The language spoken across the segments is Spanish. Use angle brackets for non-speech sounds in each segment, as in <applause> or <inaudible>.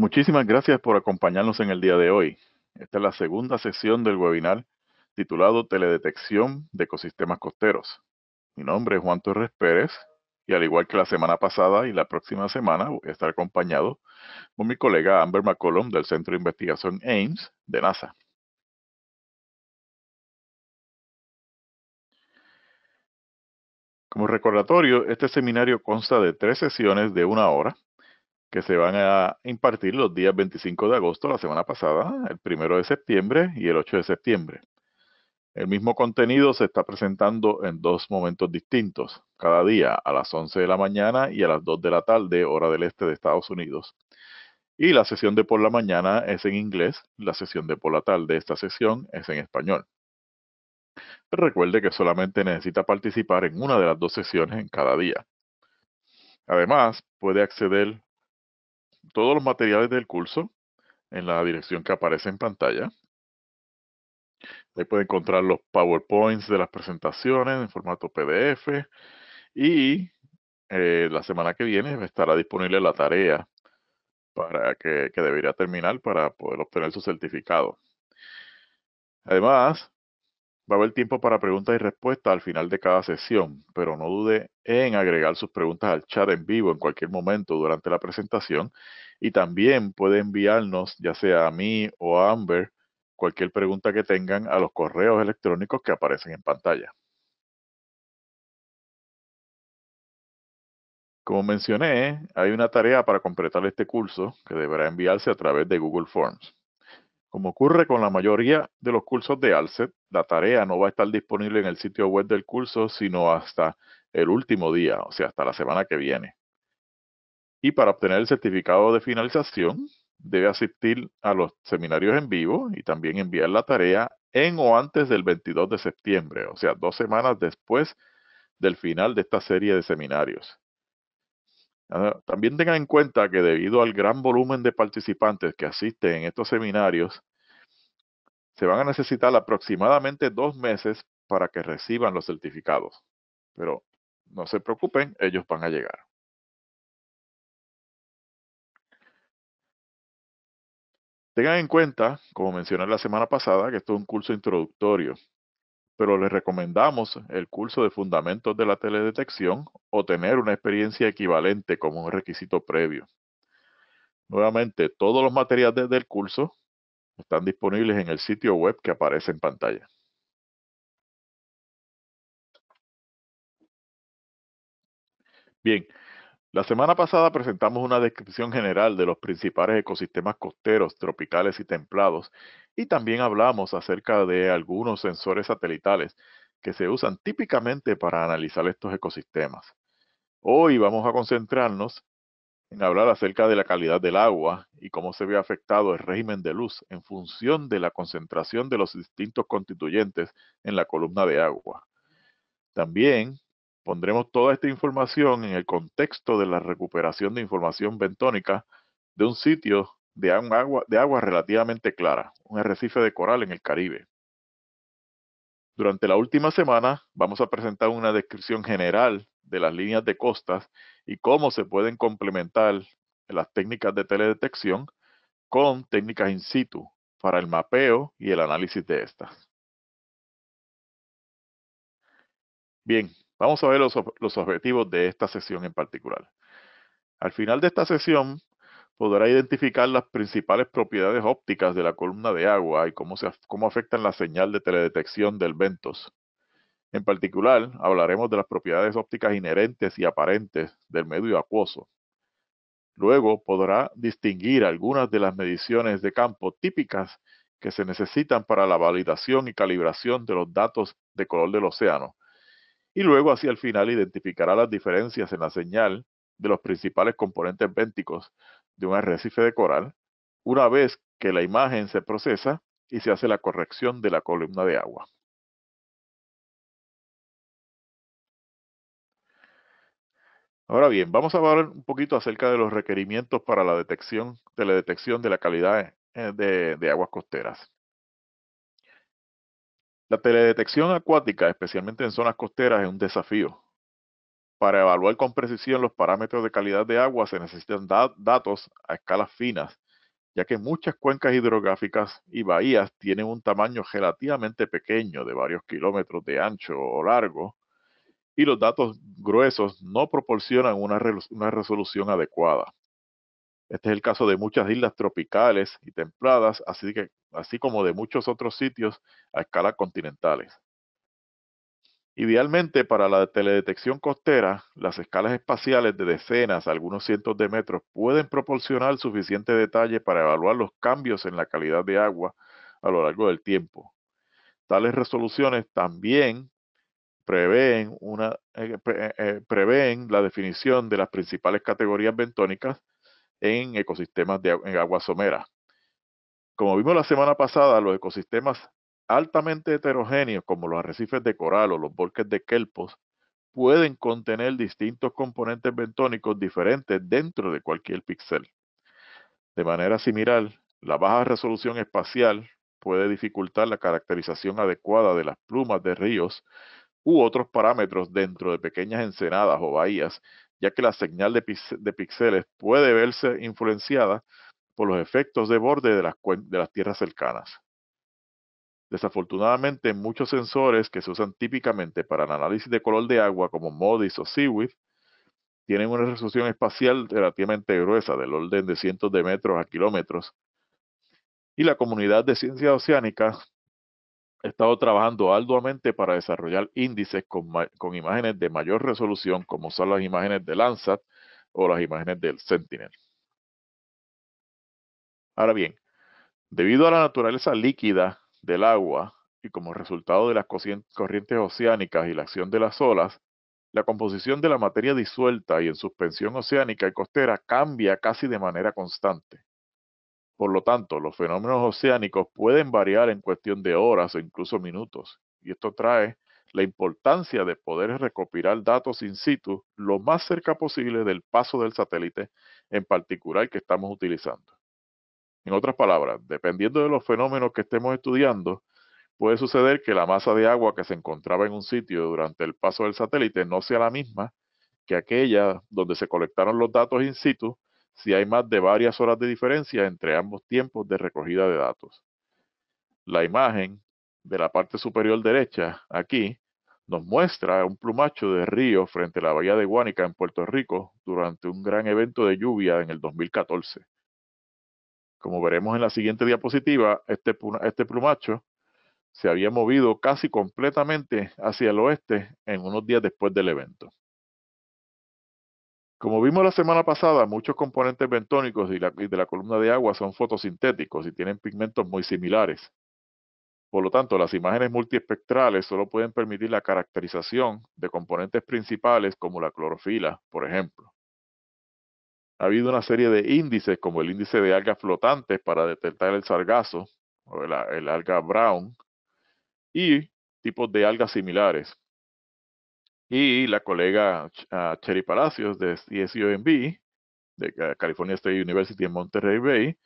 Muchísimas gracias por acompañarnos en el día de hoy. Esta es la segunda sesión del webinar titulado Teledetección de Ecosistemas Costeros. Mi nombre es Juan Torres Pérez y al igual que la semana pasada y la próxima semana voy a estar acompañado por mi colega Amber McCollum del Centro de Investigación Ames de NASA. Como recordatorio, este seminario consta de tres sesiones de una hora que se van a impartir los días 25 de agosto, la semana pasada, el 1 de septiembre y el 8 de septiembre. El mismo contenido se está presentando en dos momentos distintos, cada día a las 11 de la mañana y a las 2 de la tarde, hora del este de Estados Unidos. Y la sesión de por la mañana es en inglés, la sesión de por la tarde, esta sesión es en español. recuerde que solamente necesita participar en una de las dos sesiones en cada día. Además, puede acceder todos los materiales del curso en la dirección que aparece en pantalla. Ahí puede encontrar los PowerPoints de las presentaciones en formato PDF y eh, la semana que viene estará disponible la tarea para que debería terminar para poder obtener su certificado. Además, Va a haber tiempo para preguntas y respuestas al final de cada sesión, pero no dude en agregar sus preguntas al chat en vivo en cualquier momento durante la presentación y también puede enviarnos, ya sea a mí o a Amber, cualquier pregunta que tengan a los correos electrónicos que aparecen en pantalla. Como mencioné, hay una tarea para completar este curso que deberá enviarse a través de Google Forms. Como ocurre con la mayoría de los cursos de ALSET, la tarea no va a estar disponible en el sitio web del curso sino hasta el último día, o sea, hasta la semana que viene. Y para obtener el certificado de finalización, debe asistir a los seminarios en vivo y también enviar la tarea en o antes del 22 de septiembre, o sea, dos semanas después del final de esta serie de seminarios. También tengan en cuenta que debido al gran volumen de participantes que asisten en estos seminarios, se van a necesitar aproximadamente dos meses para que reciban los certificados. Pero no se preocupen, ellos van a llegar. Tengan en cuenta, como mencioné la semana pasada, que esto es un curso introductorio pero les recomendamos el curso de fundamentos de la teledetección o tener una experiencia equivalente como un requisito previo. Nuevamente, todos los materiales del curso están disponibles en el sitio web que aparece en pantalla. Bien, la semana pasada presentamos una descripción general de los principales ecosistemas costeros, tropicales y templados, y también hablamos acerca de algunos sensores satelitales que se usan típicamente para analizar estos ecosistemas. Hoy vamos a concentrarnos en hablar acerca de la calidad del agua y cómo se ve afectado el régimen de luz en función de la concentración de los distintos constituyentes en la columna de agua. También Pondremos toda esta información en el contexto de la recuperación de información bentónica de un sitio de agua, relativamente clara, un arrecife de coral en el Caribe. Durante la última semana vamos a presentar una descripción general de las líneas de costas y cómo se pueden complementar las técnicas de teledetección con técnicas in situ para el mapeo y el análisis de estas. Bien, Vamos a ver los, objetivos de esta sesión en particular. Al final de esta sesión, podrá identificar las principales propiedades ópticas de la columna de agua y cómo, cómo, afectan la señal de teledetección del Ventos. En particular, hablaremos de las propiedades ópticas inherentes y aparentes del medio acuoso. Luego podrá distinguir algunas de las mediciones de campo típicas que se necesitan para la validación y calibración de los datos de color del océano, y luego hacia el final identificará las diferencias en la señal de los principales componentes bénticos de un arrecife de coral, una vez que la imagen se procesa y se hace la corrección de la columna de agua. Ahora bien, vamos a hablar un poquito acerca de los requerimientos para la detección, teledetección de la calidad eh, de aguas costeras. La teledetección acuática, especialmente en zonas costeras, es un desafío. Para evaluar con precisión los parámetros de calidad de agua se necesitan datos a escalas finas, ya que muchas cuencas hidrográficas y bahías tienen un tamaño relativamente pequeño de varios kilómetros de ancho o largo, y los datos gruesos no proporcionan una resolución adecuada. Este es el caso de muchas islas tropicales y templadas, así, que, así como de muchos otros sitios a escala continentales. Idealmente, para la teledetección costera, las escalas espaciales de decenas a algunos cientos de metros pueden proporcionar suficiente detalle para evaluar los cambios en la calidad de agua a lo largo del tiempo. Tales resoluciones también prevén eh, eh, eh, la definición de las principales categorías bentónicas en ecosistemas de en agua somera. Como vimos la semana pasada, los ecosistemas altamente heterogéneos, como los arrecifes de coral o los bosques de kelpos, pueden contener distintos componentes bentónicos diferentes dentro de cualquier píxel. De manera similar, la baja resolución espacial puede dificultar la caracterización adecuada de las plumas de ríos u otros parámetros dentro de pequeñas ensenadas o bahías ya que la señal de, píxeles puede verse influenciada por los efectos de borde de las, tierras cercanas. Desafortunadamente, muchos sensores que se usan típicamente para el análisis de color de agua, como MODIS o SeaWith, tienen una resolución espacial relativamente gruesa, del orden de cientos de metros a kilómetros, y la comunidad de ciencia oceánica he estado trabajando arduamente para desarrollar índices con, imágenes de mayor resolución, como son las imágenes de Landsat o las imágenes del Sentinel. Ahora bien, debido a la naturaleza líquida del agua y como resultado de las corrientes oceánicas y la acción de las olas, la composición de la materia disuelta y en suspensión oceánica y costera cambia casi de manera constante. Por lo tanto, los fenómenos oceánicos pueden variar en cuestión de horas o incluso minutos, y esto trae la importancia de poder recopilar datos in situ lo más cerca posible del paso del satélite en particular que estamos utilizando. En otras palabras, dependiendo de los fenómenos que estemos estudiando, puede suceder que la masa de agua que se encontraba en un sitio durante el paso del satélite no sea la misma que aquella donde se colectaron los datos in situ si hay más de varias horas de diferencia entre ambos tiempos de recogida de datos. La imagen de la parte superior derecha, aquí, nos muestra un plumacho de río frente a la bahía de Guánica en Puerto Rico durante un gran evento de lluvia en el 2014. Como veremos en la siguiente diapositiva, este, este plumacho se había movido casi completamente hacia el oeste en unos días después del evento. Como vimos la semana pasada, muchos componentes bentónicos y, de la columna de agua son fotosintéticos y tienen pigmentos muy similares. Por lo tanto, las imágenes multiespectrales solo pueden permitir la caracterización de componentes principales como la clorofila, por ejemplo. Ha habido una serie de índices, como el índice de algas flotantes para detectar el sargazo, o el alga brown, y tipos de algas similares, y la colega ah, Cherry Palacios de CSUMB, de California State University en Monterrey Bay,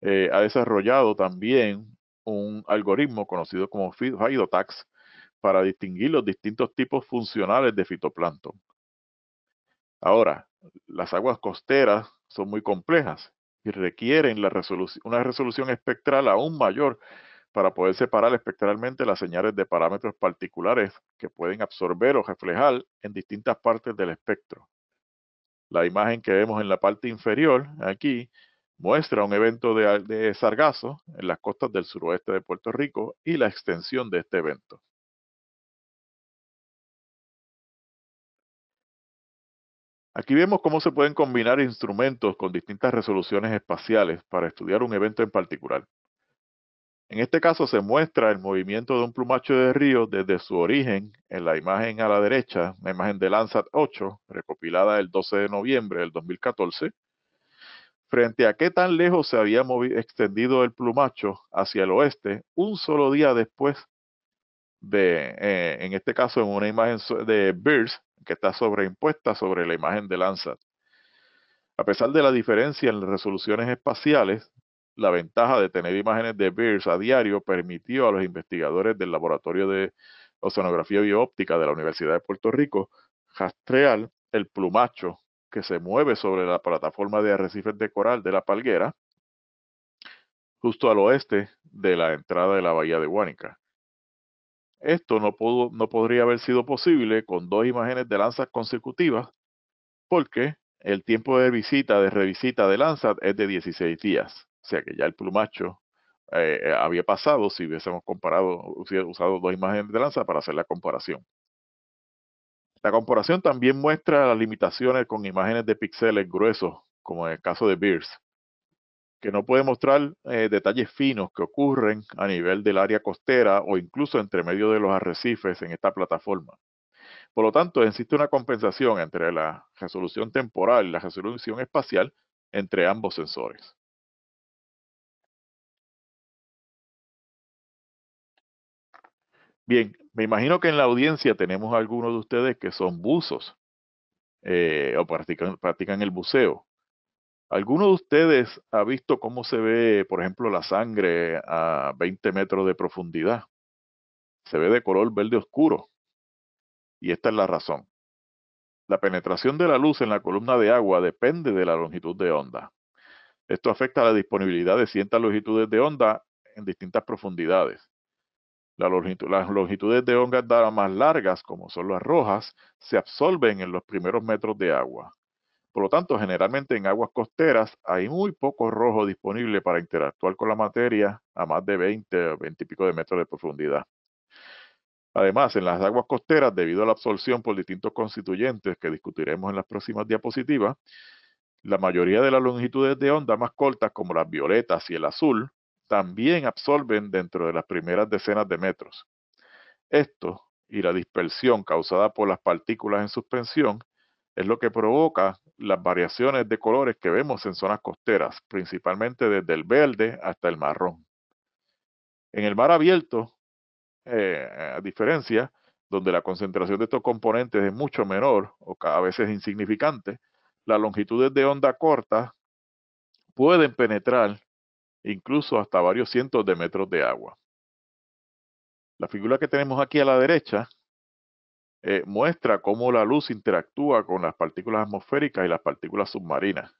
eh, ha desarrollado también un algoritmo conocido como Phytotax para distinguir los distintos tipos funcionales de fitoplancton. Ahora, las aguas costeras son muy complejas y requieren una resolución espectral aún mayor para poder separar espectralmente las señales de parámetros particulares que pueden absorber o reflejar en distintas partes del espectro. La imagen que vemos en la parte inferior, aquí, muestra un evento de, sargazo en las costas del suroeste de Puerto Rico y la extensión de este evento. Aquí vemos cómo se pueden combinar instrumentos con distintas resoluciones espaciales para estudiar un evento en particular. En este caso se muestra el movimiento de un plumacho de río desde su origen en la imagen a la derecha, la imagen de Landsat 8, recopilada el 12 de noviembre del 2014, frente a qué tan lejos se había extendido el plumacho hacia el oeste un solo día después de, eh, en este caso, en una imagen de BIRDS que está sobreimpuesta sobre la imagen de Landsat. A pesar de la diferencia en resoluciones espaciales, la ventaja de tener imágenes de BIRS a diario permitió a los investigadores del Laboratorio de Oceanografía Bioóptica de la Universidad de Puerto Rico rastrear el plumacho que se mueve sobre la plataforma de arrecifes de coral de la Palguera, justo al oeste de la entrada de la bahía de Huánica. Esto no, no podría haber sido posible con dos imágenes de lanzas consecutivas, porque el tiempo de visita, de revisita de lanzas es de 16 días. O sea que ya el plumacho eh, eh, había pasado si hubiésemos comparado, usado dos imágenes de lanza para hacer la comparación. La comparación también muestra las limitaciones con imágenes de píxeles gruesos, como en el caso de Beers, que no puede mostrar eh, detalles finos que ocurren a nivel del área costera o incluso entre medio de los arrecifes en esta plataforma. Por lo tanto, existe una compensación entre la resolución temporal y la resolución espacial entre ambos sensores. Bien, me imagino que en la audiencia tenemos algunos de ustedes que son buzos eh, o practican, el buceo. ¿Alguno de ustedes ha visto cómo se ve, por ejemplo, la sangre a 20 metros de profundidad? Se ve de color verde oscuro. Y esta es la razón. La penetración de la luz en la columna de agua depende de la longitud de onda. Esto afecta a la disponibilidad de ciertas longitudes de onda en distintas profundidades las longitudes de ondas más largas, como son las rojas, se absorben en los primeros metros de agua. Por lo tanto, generalmente en aguas costeras hay muy poco rojo disponible para interactuar con la materia a más de 20 o 20 y pico de metros de profundidad. Además, en las aguas costeras, debido a la absorción por distintos constituyentes que discutiremos en las próximas diapositivas, la mayoría de las longitudes de onda más cortas, como las violetas y el azul, también absorben dentro de las primeras decenas de metros. Esto y la dispersión causada por las partículas en suspensión es lo que provoca las variaciones de colores que vemos en zonas costeras, principalmente desde el verde hasta el marrón. En el mar abierto, eh, a diferencia, donde la concentración de estos componentes es mucho menor o a veces insignificante, las longitudes de onda corta pueden penetrar incluso hasta varios cientos de metros de agua. La figura que tenemos aquí a la derecha eh, muestra cómo la luz interactúa con las partículas atmosféricas y las partículas submarinas.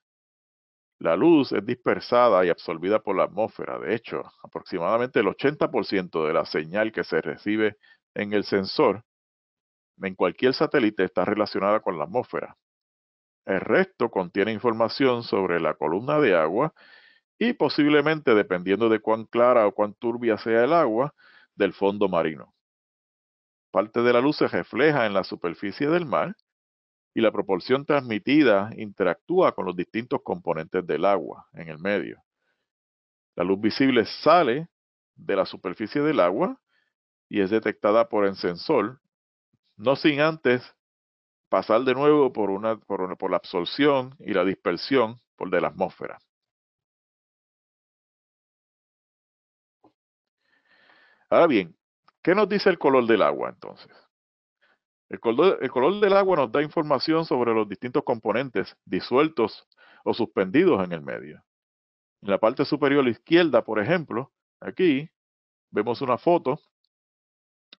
La luz es dispersada y absorbida por la atmósfera. De hecho, aproximadamente el 80% de la señal que se recibe en el sensor en cualquier satélite está relacionada con la atmósfera. El resto contiene información sobre la columna de agua y posiblemente, dependiendo de cuán clara o cuán turbia sea el agua, del fondo marino. Parte de la luz se refleja en la superficie del mar y la proporción transmitida interactúa con los distintos componentes del agua en el medio. La luz visible sale de la superficie del agua y es detectada por el sensor, no sin antes pasar de nuevo por, por la absorción y la dispersión por de la atmósfera. Ahora bien, ¿qué nos dice el color del agua entonces? El color, del agua nos da información sobre los distintos componentes disueltos o suspendidos en el medio. En la parte superior izquierda, por ejemplo, aquí vemos una foto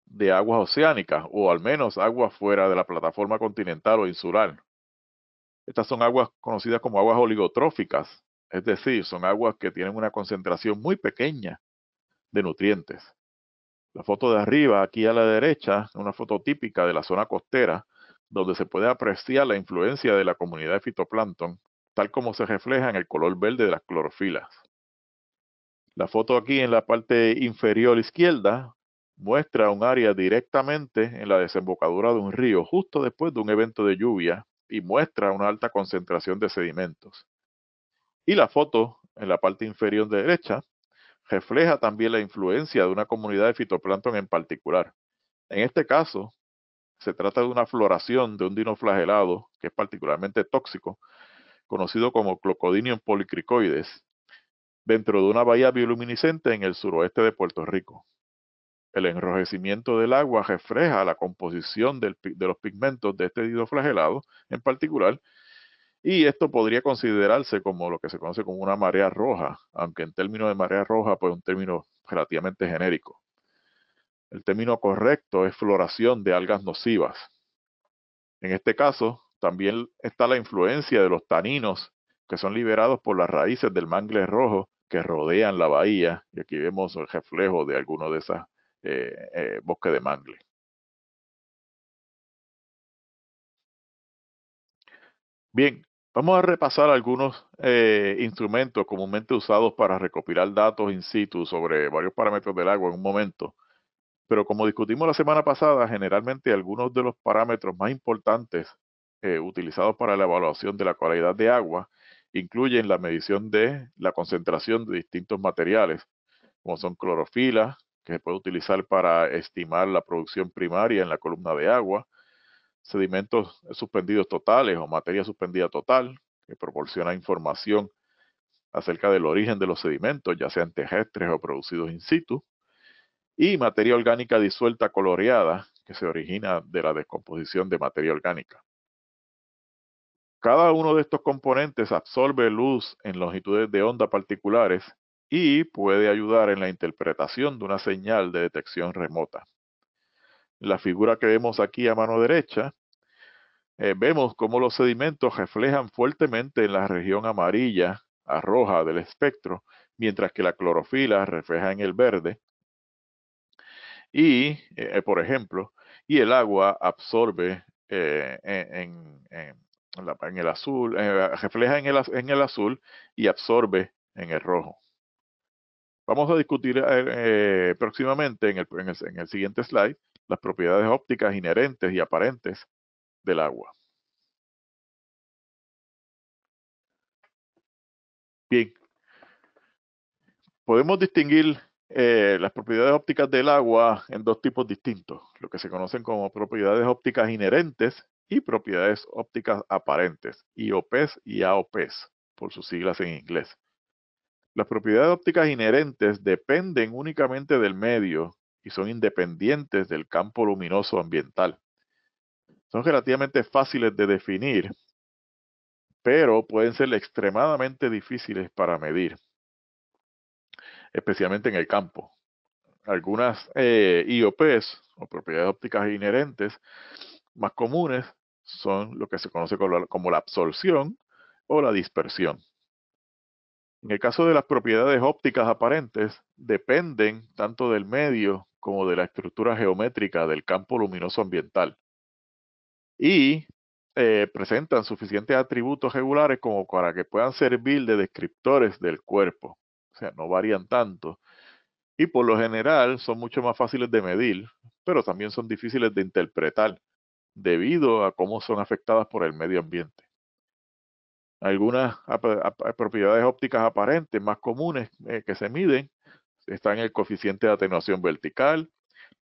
de aguas oceánicas o al menos aguas fuera de la plataforma continental o insular. Estas son aguas conocidas como aguas oligotróficas, es decir, son aguas que tienen una concentración muy pequeña de nutrientes. La foto de arriba, aquí a la derecha, es una foto típica de la zona costera, donde se puede apreciar la influencia de la comunidad de fitoplancton, tal como se refleja en el color verde de las clorofilas. La foto aquí en la parte inferior izquierda muestra un área directamente en la desembocadura de un río justo después de un evento de lluvia y muestra una alta concentración de sedimentos. Y la foto en la parte inferior derecha refleja también la influencia de una comunidad de fitoplancton en particular. En este caso, se trata de una floración de un dinoflagelado que es particularmente tóxico, conocido como Clocodinium policricoides, dentro de una bahía bioluminiscente en el suroeste de Puerto Rico. El enrojecimiento del agua refleja la composición de los pigmentos de este dinoflagelado en particular y esto podría considerarse como lo que se conoce como una marea roja, aunque en términos de marea roja, pues un término relativamente genérico. El término correcto es floración de algas nocivas. En este caso, también está la influencia de los taninos que son liberados por las raíces del mangle rojo que rodean la bahía, y aquí vemos el reflejo de alguno de esos eh, eh, bosques de mangle. Bien, Vamos a repasar algunos eh, instrumentos comúnmente usados para recopilar datos in situ sobre varios parámetros del agua en un momento. Pero como discutimos la semana pasada, generalmente algunos de los parámetros más importantes eh, utilizados para la evaluación de la calidad de agua incluyen la medición de la concentración de distintos materiales, como son clorofila, que se puede utilizar para estimar la producción primaria en la columna de agua, sedimentos suspendidos totales o materia suspendida total, que proporciona información acerca del origen de los sedimentos, ya sean terrestres o producidos in situ, y materia orgánica disuelta coloreada, que se origina de la descomposición de materia orgánica. Cada uno de estos componentes absorbe luz en longitudes de onda particulares y puede ayudar en la interpretación de una señal de detección remota la figura que vemos aquí a mano derecha, eh, vemos cómo los sedimentos reflejan fuertemente en la región amarilla a roja del espectro, mientras que la clorofila refleja en el verde. Y, eh, eh, por ejemplo, y el agua absorbe en, el azul, refleja en el, azul y absorbe en el rojo. Vamos a discutir próximamente en el siguiente slide las propiedades ópticas inherentes y aparentes del agua. Bien, podemos distinguir eh, las propiedades ópticas del agua en dos tipos distintos, lo que se conocen como propiedades ópticas inherentes y propiedades ópticas aparentes, IOPs y AOPs, por sus siglas en inglés. Las propiedades ópticas inherentes dependen únicamente del medio y son independientes del campo luminoso ambiental. Son relativamente fáciles de definir, pero pueden ser extremadamente difíciles para medir, especialmente en el campo. Algunas eh, IOPs o propiedades ópticas inherentes más comunes son lo que se conoce como la absorción o la dispersión. En el caso de las propiedades ópticas aparentes, dependen tanto del medio como de la estructura geométrica del campo luminoso ambiental. Y eh, presentan suficientes atributos regulares como para que puedan servir de descriptores del cuerpo. O sea, no varían tanto. Y por lo general son mucho más fáciles de medir, pero también son difíciles de interpretar debido a cómo son afectadas por el medio ambiente. Algunas propiedades ópticas aparentes más comunes eh, que se miden está en el coeficiente de atenuación vertical,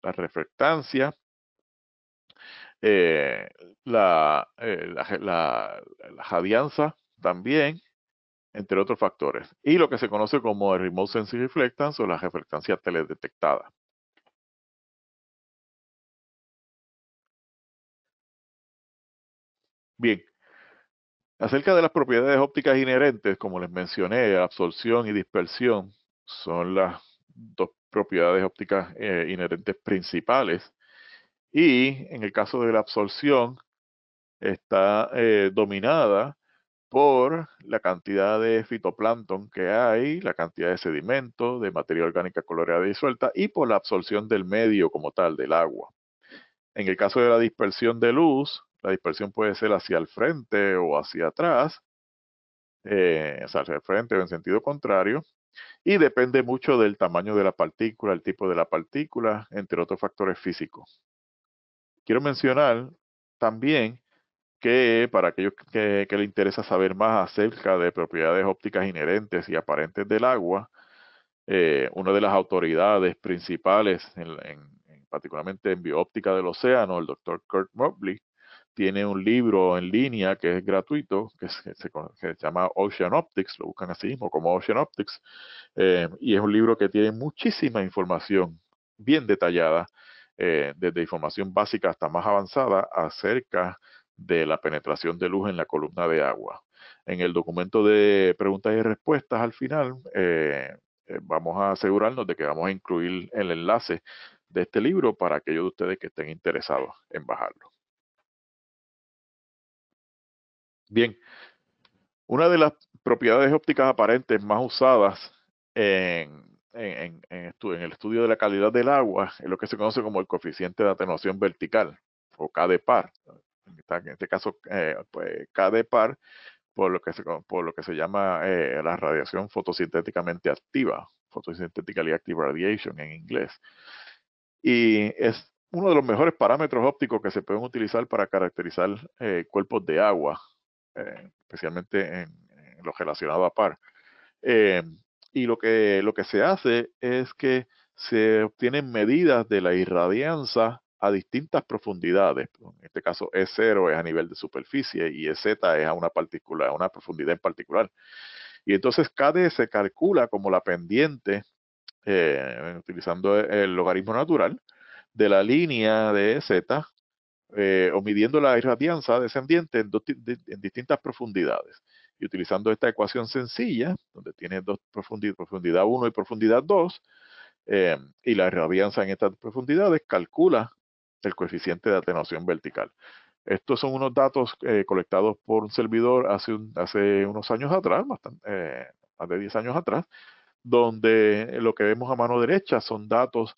la reflectancia, eh, la, eh, también, entre otros factores. Y lo que se conoce como el remote sensing reflectance o la reflectancia teledetectada. Bien, acerca de las propiedades ópticas inherentes, como les mencioné, absorción y dispersión son las dos propiedades ópticas eh, inherentes principales. Y en el caso de la absorción, está eh, dominada por la cantidad de fitoplancton que hay, la cantidad de sedimento, de materia orgánica coloreada y suelta, y por la absorción del medio como tal, del agua. En el caso de la dispersión de luz, la dispersión puede ser hacia el frente o hacia atrás, eh, hacia el frente o en sentido contrario, y depende mucho del tamaño de la partícula, el tipo de la partícula, entre otros factores físicos. Quiero mencionar también que para aquellos que, le les interesa saber más acerca de propiedades ópticas inherentes y aparentes del agua, eh, una de las autoridades principales, en, en, particularmente en bioóptica del océano, el doctor Kurt Mobley, tiene un libro en línea que es gratuito, que se, llama Ocean Optics, lo buscan así mismo como Ocean Optics, eh, y es un libro que tiene muchísima información bien detallada, eh, desde información básica hasta más avanzada, acerca de la penetración de luz en la columna de agua. En el documento de preguntas y respuestas al final, eh, vamos a asegurarnos de que vamos a incluir el enlace de este libro para aquellos de ustedes que estén interesados en bajarlo. Bien, una de las propiedades ópticas aparentes más usadas en, el estudio de la calidad del agua es lo que se conoce como el coeficiente de atenuación vertical o K de par. En este caso, eh, pues, K de par por lo que se, por lo que se llama eh, la radiación fotosintéticamente activa, photosynthetically active radiation en inglés. Y es uno de los mejores parámetros ópticos que se pueden utilizar para caracterizar eh, cuerpos de agua eh, especialmente en, lo relacionado a par. Eh, y lo que, lo que se hace es que se obtienen medidas de la irradianza a distintas profundidades. En este caso, E0 es a nivel de superficie y EZ es a una, a una profundidad en particular. Y entonces KD se calcula como la pendiente, eh, utilizando el logaritmo natural, de la línea de e Z eh, o midiendo la irradianza descendiente en, en, distintas profundidades. Y utilizando esta ecuación sencilla, donde tiene dos profundidad 1 y profundidad 2, eh, y la irradianza en estas profundidades, calcula el coeficiente de atenuación vertical. Estos son unos datos eh, colectados por un servidor hace, hace unos años atrás, más de 10 años atrás, donde lo que vemos a mano derecha son datos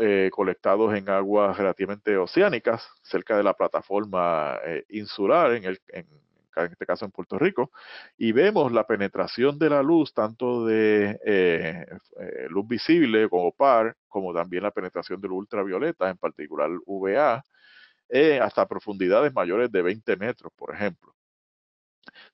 eh, colectados en aguas relativamente oceánicas, cerca de la plataforma eh, insular, en, este caso en Puerto Rico, y vemos la penetración de la luz, tanto de eh, luz visible como par, como también la penetración de luz ultravioleta, en particular VA, hasta profundidades mayores de 20 metros, por ejemplo.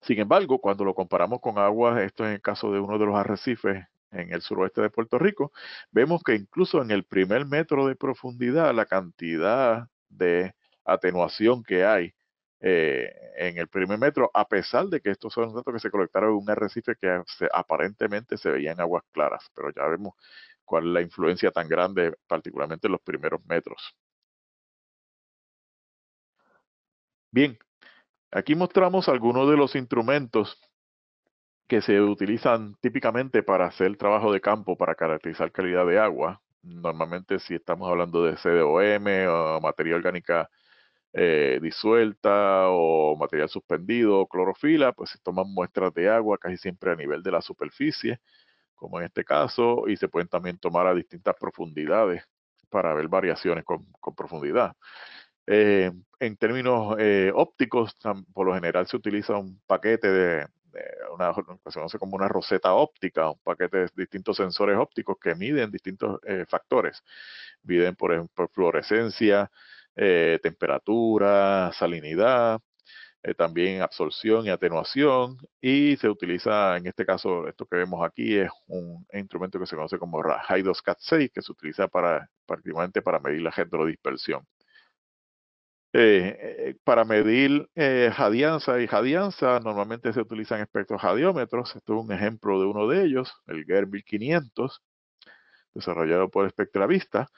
Sin embargo, cuando lo comparamos con aguas, esto es el caso de uno de los arrecifes en el suroeste de Puerto Rico, vemos que incluso en el primer metro de profundidad la cantidad de atenuación que hay eh, en el primer metro, a pesar de que estos son datos que se colectaron en un arrecife que aparentemente se veía en aguas claras, pero ya vemos cuál es la influencia tan grande, particularmente en los primeros metros. Bien, aquí mostramos algunos de los instrumentos que se utilizan típicamente para hacer trabajo de campo para caracterizar calidad de agua. Normalmente si estamos hablando de CDOM o materia orgánica eh, disuelta o material suspendido o clorofila, pues se toman muestras de agua casi siempre a nivel de la superficie, como en este caso, y se pueden también tomar a distintas profundidades para ver variaciones con, profundidad. Eh, en términos eh, ópticos, por lo general se utiliza un paquete de, una, pues, se conoce como una roseta óptica, un paquete de distintos sensores ópticos que miden distintos eh, factores. Miden, por ejemplo, fluorescencia, eh, temperatura, salinidad, eh, también absorción y atenuación. Y se utiliza, en este caso, esto que vemos aquí es un instrumento que se conoce como Hydros-Cat6, que se utiliza para, prácticamente para medir la hidrodispersión. Eh, para medir eh, radianza y jadianza, normalmente se utilizan espectros Este es un ejemplo de uno de ellos, el GER 1500, desarrollado por Spectravista.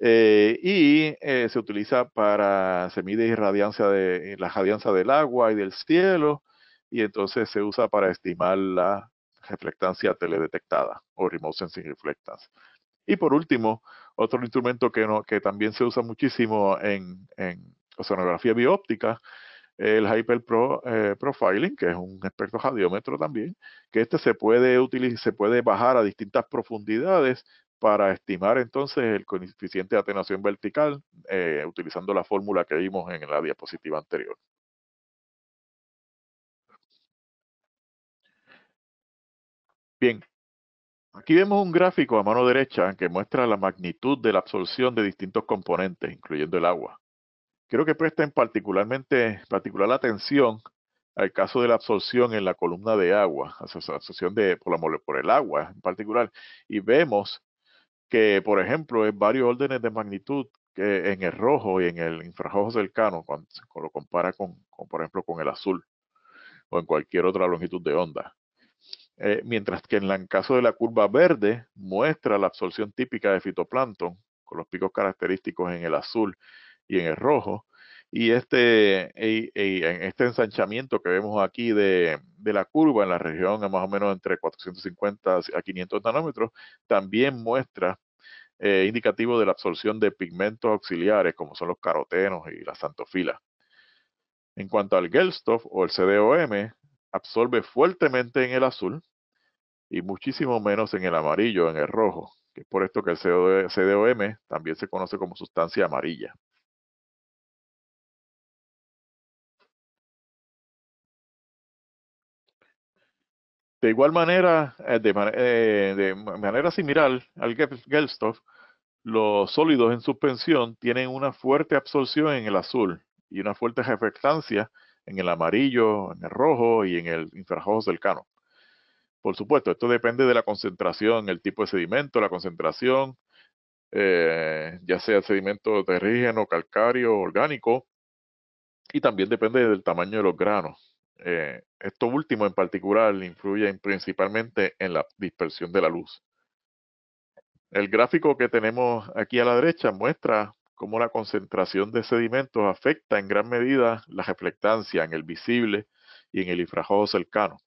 Eh, y se utiliza para, se mide irradiancia de, la radianza del agua y del cielo, y entonces se usa para estimar la reflectancia teledetectada o remote sensing reflectance. Y por último, otro instrumento que, no, que también se usa muchísimo en sonografía bióptica, el Hyper eh, Profiling, que es un experto radiómetro también, que este se puede utilizar, se puede bajar a distintas profundidades para estimar entonces el coeficiente de atenuación vertical eh, utilizando la fórmula que vimos en la diapositiva anterior. Bien, aquí vemos un gráfico a mano derecha que muestra la magnitud de la absorción de distintos componentes, incluyendo el agua creo que presten particularmente particular atención al caso de la absorción en la columna de agua, absorción de, por, por el agua en particular, y vemos que, por ejemplo, en varios órdenes de magnitud que en el rojo y en el infrarrojo cercano, cuando lo compara con, por ejemplo, con el azul o en cualquier otra longitud de onda. Eh, mientras que en el caso de la curva verde muestra la absorción típica de fitoplancton, con los picos característicos en el azul y en el rojo. Y este, este ensanchamiento que vemos aquí de, la curva en la región a más o menos entre 450 a 500 nanómetros también muestra eh, indicativo de la absorción de pigmentos auxiliares como son los carotenos y las santofila. En cuanto al Gelstoff o el CDOM, absorbe fuertemente en el azul y muchísimo menos en el amarillo, en el rojo, que es por esto que el CDOM también se conoce como sustancia amarilla. De igual manera, eh, de, eh, manera similar al Gelstoff, los sólidos en suspensión tienen una fuerte absorción en el azul y una fuerte reflectancia en el amarillo, en el rojo y en el infrarrojo cercano. Por supuesto, esto depende de la concentración, el tipo de sedimento, la concentración, eh, ya sea sedimento terrígeno, calcáreo, orgánico, y también depende del tamaño de los granos. Eh, esto último en particular influye principalmente en la dispersión de la luz. El gráfico que tenemos aquí a la derecha muestra cómo la concentración de sedimentos afecta en gran medida la reflectancia en el visible y en el infrarrojo cercano.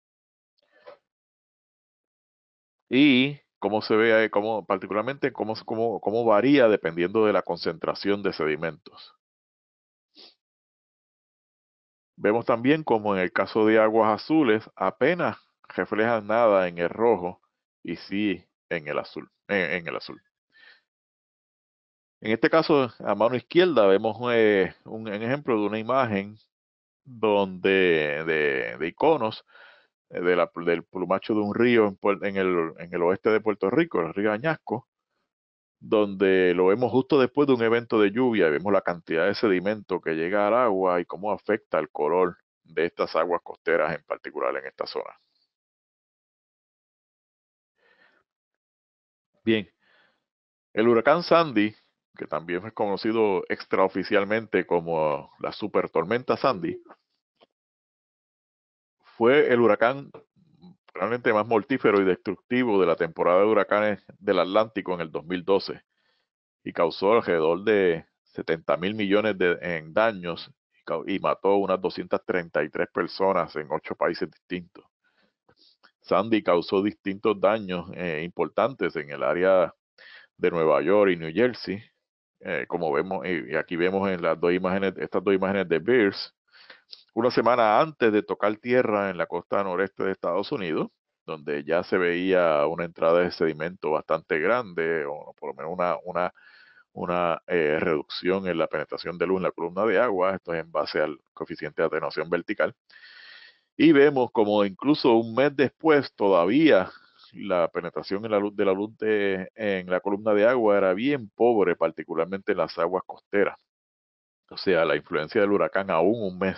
Y cómo se ve, particularmente cómo, cómo varía dependiendo de la concentración de sedimentos. Vemos también como en el caso de aguas azules apenas reflejan nada en el rojo y sí en el azul. En, el azul. En este caso, a mano izquierda vemos eh, un, ejemplo de una imagen donde de, iconos eh, del plumacho de un río en, el, en el oeste de Puerto Rico, el río Añasco, donde lo vemos justo después de un evento de lluvia y vemos la cantidad de sedimento que llega al agua y cómo afecta el color de estas aguas costeras, en particular en esta zona. Bien, el huracán Sandy, que también es conocido extraoficialmente como la supertormenta Sandy, fue el huracán Realmente más mortífero y destructivo de la temporada de huracanes del Atlántico en el 2012 y causó alrededor de 70 mil millones de, en daños y, mató unas 233 personas en ocho países distintos. Sandy causó distintos daños eh, importantes en el área de Nueva York y New Jersey, eh, como vemos, y aquí vemos en las dos imágenes, estas dos imágenes de Bears, una semana antes de tocar tierra en la costa noreste de Estados Unidos, donde ya se veía una entrada de sedimento bastante grande, o por lo menos una, una, una eh, reducción en la penetración de luz en la columna de agua, esto es en base al coeficiente de atenuación vertical. Y vemos como incluso un mes después todavía la penetración en la luz de la luz en la columna de agua era bien pobre, particularmente en las aguas costeras. O sea, la influencia del huracán aún un mes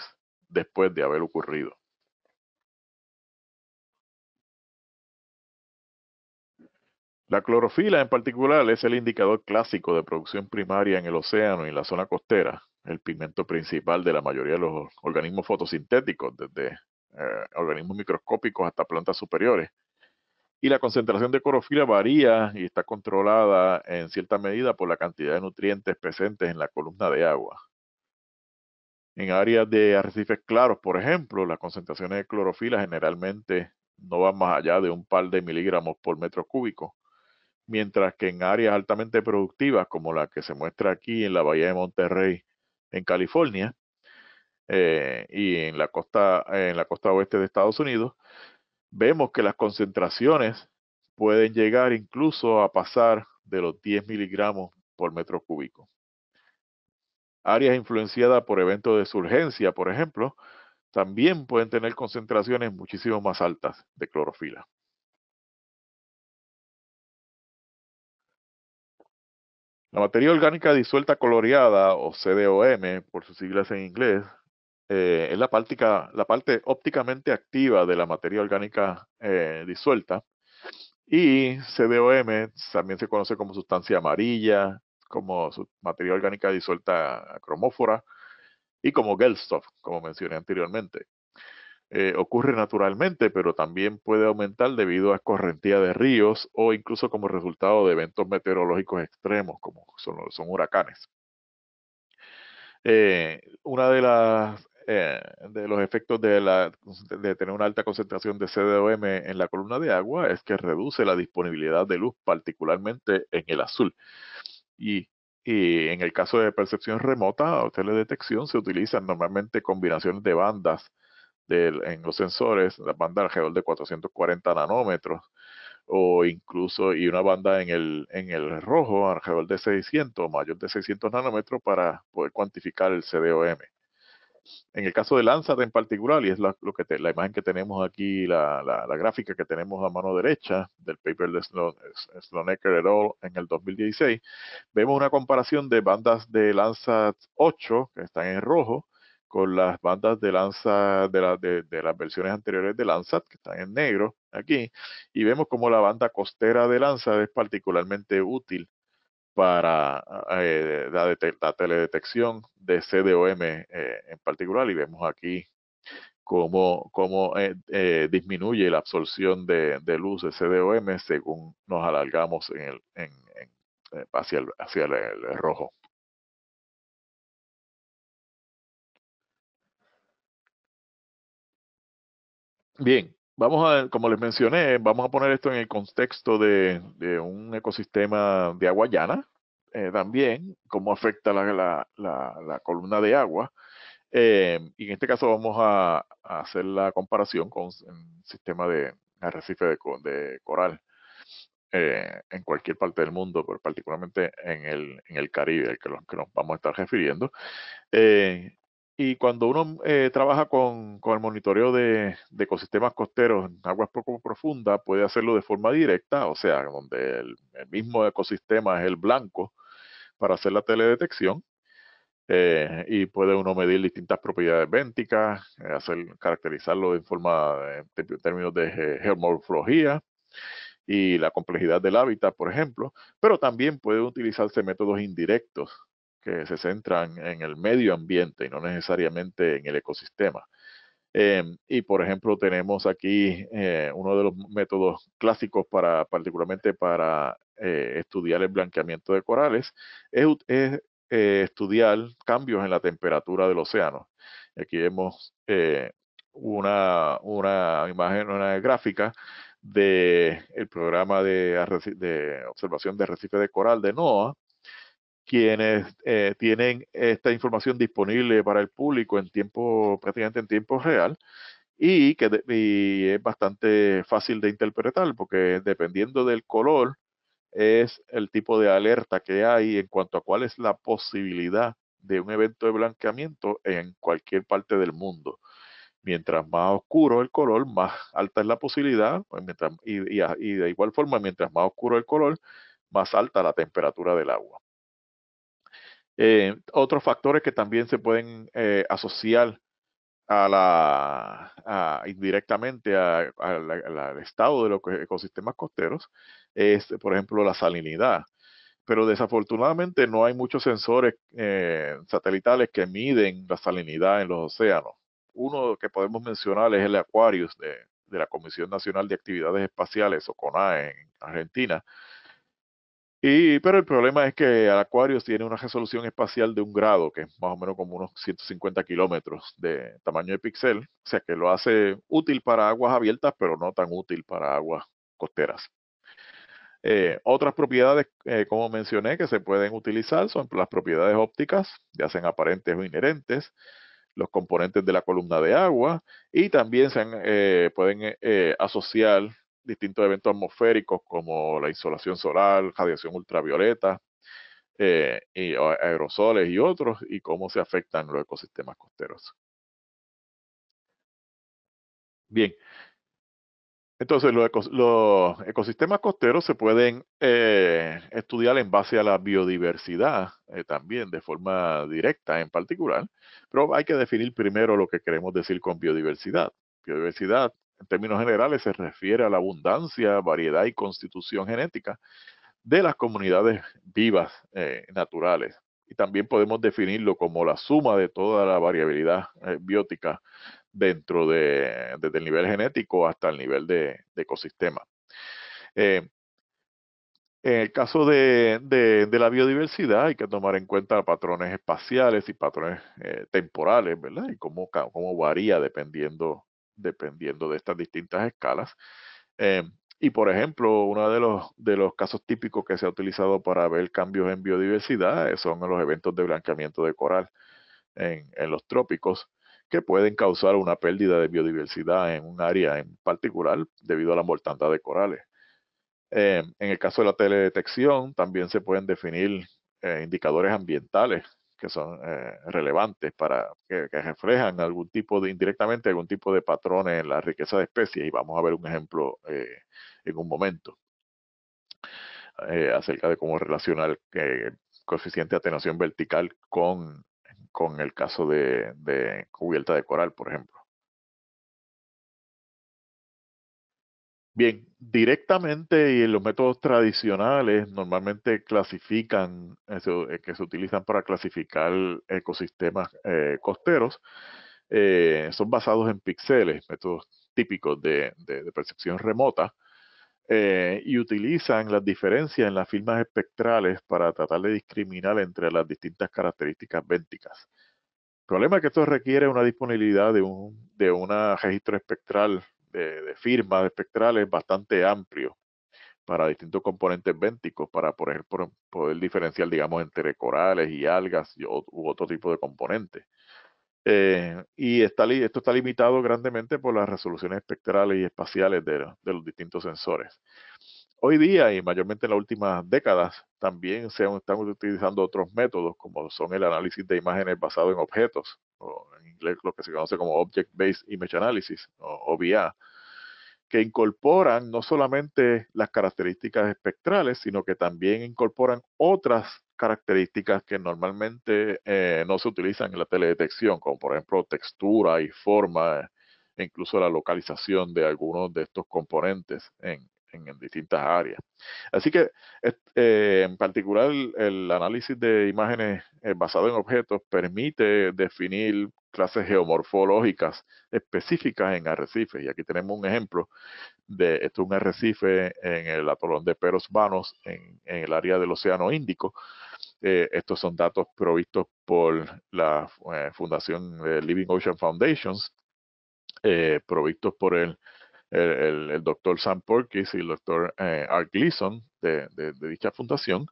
después de haber ocurrido. La clorofila en particular es el indicador clásico de producción primaria en el océano y en la zona costera, el pigmento principal de la mayoría de los organismos fotosintéticos, desde eh, organismos microscópicos hasta plantas superiores. Y la concentración de clorofila varía y está controlada en cierta medida por la cantidad de nutrientes presentes en la columna de agua. En áreas de arrecifes claros, por ejemplo, las concentraciones de clorofila generalmente no van más allá de un par de miligramos por metro cúbico, mientras que en áreas altamente productivas, como la que se muestra aquí en la bahía de Monterrey, en California, eh, y en la, costa, en la costa oeste de Estados Unidos, vemos que las concentraciones pueden llegar incluso a pasar de los 10 miligramos por metro cúbico áreas influenciadas por eventos de surgencia, por ejemplo, también pueden tener concentraciones muchísimo más altas de clorofila. La materia orgánica disuelta coloreada, o CDOM, por sus siglas en inglés, eh, es la, parte ópticamente activa de la materia orgánica eh, disuelta. Y CDOM también se conoce como sustancia amarilla, como materia orgánica disuelta a cromófora y como Gelstoff, como mencioné anteriormente. Eh, ocurre naturalmente, pero también puede aumentar debido a correntía de ríos o incluso como resultado de eventos meteorológicos extremos, como son, huracanes. Uno eh, una de las eh, de los efectos de, la, de, tener una alta concentración de CDOM en la columna de agua es que reduce la disponibilidad de luz, particularmente en el azul. Y, en el caso de percepción remota o teledetección se utilizan normalmente combinaciones de bandas en los sensores, la banda alrededor de 440 nanómetros o incluso y una banda en el, en el rojo alrededor de 600 o mayor de 600 nanómetros para poder cuantificar el CDOM en el caso de Landsat en particular, y es la, lo que la imagen que tenemos aquí, la, gráfica que tenemos a mano derecha del paper de Slonecker et al. en el 2016, vemos una comparación de bandas de Landsat 8, que están en rojo, con las bandas de Landsat, de, de, las versiones anteriores de Landsat, que están en negro aquí, y vemos como la banda costera de Landsat es particularmente útil para eh, la, teledetección de CDOM eh, en particular y vemos aquí cómo, cómo eh, eh, disminuye la absorción de, luz de CDOM según nos alargamos en el, hacia, el, hacia el rojo. Bien, vamos a, como les mencioné, vamos a poner esto en el contexto de, un ecosistema de agua llana, eh, también, cómo afecta la, columna de agua. Eh, y en este caso vamos a, hacer la comparación con un sistema de arrecife de, coral eh, en cualquier parte del mundo, pero particularmente en el, en el Caribe, al que, que nos vamos a estar refiriendo. Y cuando uno eh, trabaja con, el monitoreo de, ecosistemas costeros en aguas poco profundas, puede hacerlo de forma directa, o sea, donde el, mismo ecosistema es el blanco para hacer la teledetección. Eh, y puede uno medir distintas propiedades bénticas, eh, hacer, caracterizarlo en forma, en términos de geomorfología y la complejidad del hábitat, por ejemplo, pero también puede utilizarse métodos indirectos que se centran en el medio ambiente y no necesariamente en el ecosistema. Em, y por ejemplo, tenemos aquí eh, uno de los métodos clásicos para, particularmente para eh, estudiar el blanqueamiento de corales, es, eh, estudiar cambios en la temperatura del océano. Aquí vemos una, una, imagen, una gráfica del el programa de, observación de arrecife de coral de NOAA, quienes eh, tienen esta información disponible para el público en tiempo, prácticamente en tiempo real, y que es bastante fácil de interpretar, porque dependiendo del color, es el tipo de alerta que hay en cuanto a cuál es la posibilidad de un evento de blanqueamiento en cualquier parte del mundo. Mientras más oscuro el color, más alta es la posibilidad, pues, y de igual forma, mientras más oscuro el color, más alta la temperatura del agua. Eh, otros factores que también se pueden eh, asociar a la indirectamente a, al estado de los ecosistemas costeros es, por ejemplo, la salinidad. Pero desafortunadamente no hay muchos sensores eh, satelitales que miden la salinidad en los océanos. Uno que podemos mencionar es el Aquarius de, de la Comisión Nacional de Actividades Espaciales, o CONAE, en Argentina, pero el problema es que el acuario tiene una resolución espacial de un grado, que es más o menos como unos 150 kilómetros de tamaño de píxel, o sea que lo hace útil para aguas abiertas, pero no tan útil para aguas costeras. Eh, otras propiedades, eh, como mencioné, que se pueden utilizar son las propiedades ópticas, ya sean aparentes o inherentes, los componentes de la columna de agua y también se eh, pueden asociar distintos eventos atmosféricos como la insolación solar, radiación ultravioleta, eh, y aerosoles y otros, y cómo se afectan los ecosistemas costeros. Bien, entonces, los, ecosistemas costeros se pueden eh, estudiar en base a la biodiversidad eh, también, de forma directa en particular, pero hay que definir primero lo que queremos decir con biodiversidad. Biodiversidad en términos generales se refiere a la abundancia, variedad y constitución genética de las comunidades vivas eh, naturales. Y también podemos definirlo como la suma de toda la variabilidad eh, biótica dentro de, desde el nivel genético hasta el nivel de, ecosistema. Eh, en el caso de, la biodiversidad hay que tomar en cuenta patrones espaciales y patrones temporales, ¿verdad? Y cómo, cómo varía dependiendo dependiendo de estas distintas escalas. Eh, y por ejemplo, uno de los, casos típicos que se ha utilizado para ver cambios en biodiversidad eh, son los eventos de blanqueamiento de coral en, los trópicos, que pueden causar una pérdida de biodiversidad en un área en particular debido a la mortandad de corales. Eh, en el caso de la teledetección, también se pueden definir indicadores ambientales que son eh, relevantes para que, reflejan algún tipo de indirectamente algún tipo de patrones en la riqueza de especies y vamos a ver un ejemplo eh, en un momento eh, acerca de cómo relacionar el coeficiente de atenuación vertical con, el caso de cubierta de coral, por ejemplo. Bien, directamente y en los métodos tradicionales normalmente clasifican, eh, que se utilizan para clasificar ecosistemas eh, costeros, eh, son basados en píxeles, métodos típicos de, percepción remota, y utilizan las diferencias en las firmas espectrales para tratar de discriminar entre las distintas características bénticas. El problema es que esto requiere una disponibilidad de un de una registro espectral de, firmas espectrales bastante amplio para distintos componentes bénticos, para por poder diferenciar, digamos, entre corales y algas y, u, otro tipo de componentes. Eh, y esto está limitado grandemente por las resoluciones espectrales y espaciales de los distintos sensores. Hoy día y mayormente en las últimas décadas también se utilizando otros métodos como son el análisis de imágenes basado en objetos, o en inglés lo que se conoce como Object Based Image Analysis o OBA, que incorporan no solamente las características espectrales, sino que también incorporan otras características que normalmente eh, no se utilizan en la teledetección, como por ejemplo textura y forma, e incluso la localización de algunos de estos componentes en, en, distintas áreas. Así que, eh, en particular, el análisis de imágenes eh, basado en objetos permite definir clases geomorfológicas específicas en arrecifes. Y aquí tenemos un ejemplo de esto un arrecife en el atolón de Peros Vanos, en, el área del Océano Índico. Eh, estos son datos provistos por la Fundación Living Ocean Foundations, provistos por el el, doctor Sam Porkis y el doctor eh, Art Gleason de, dicha fundación.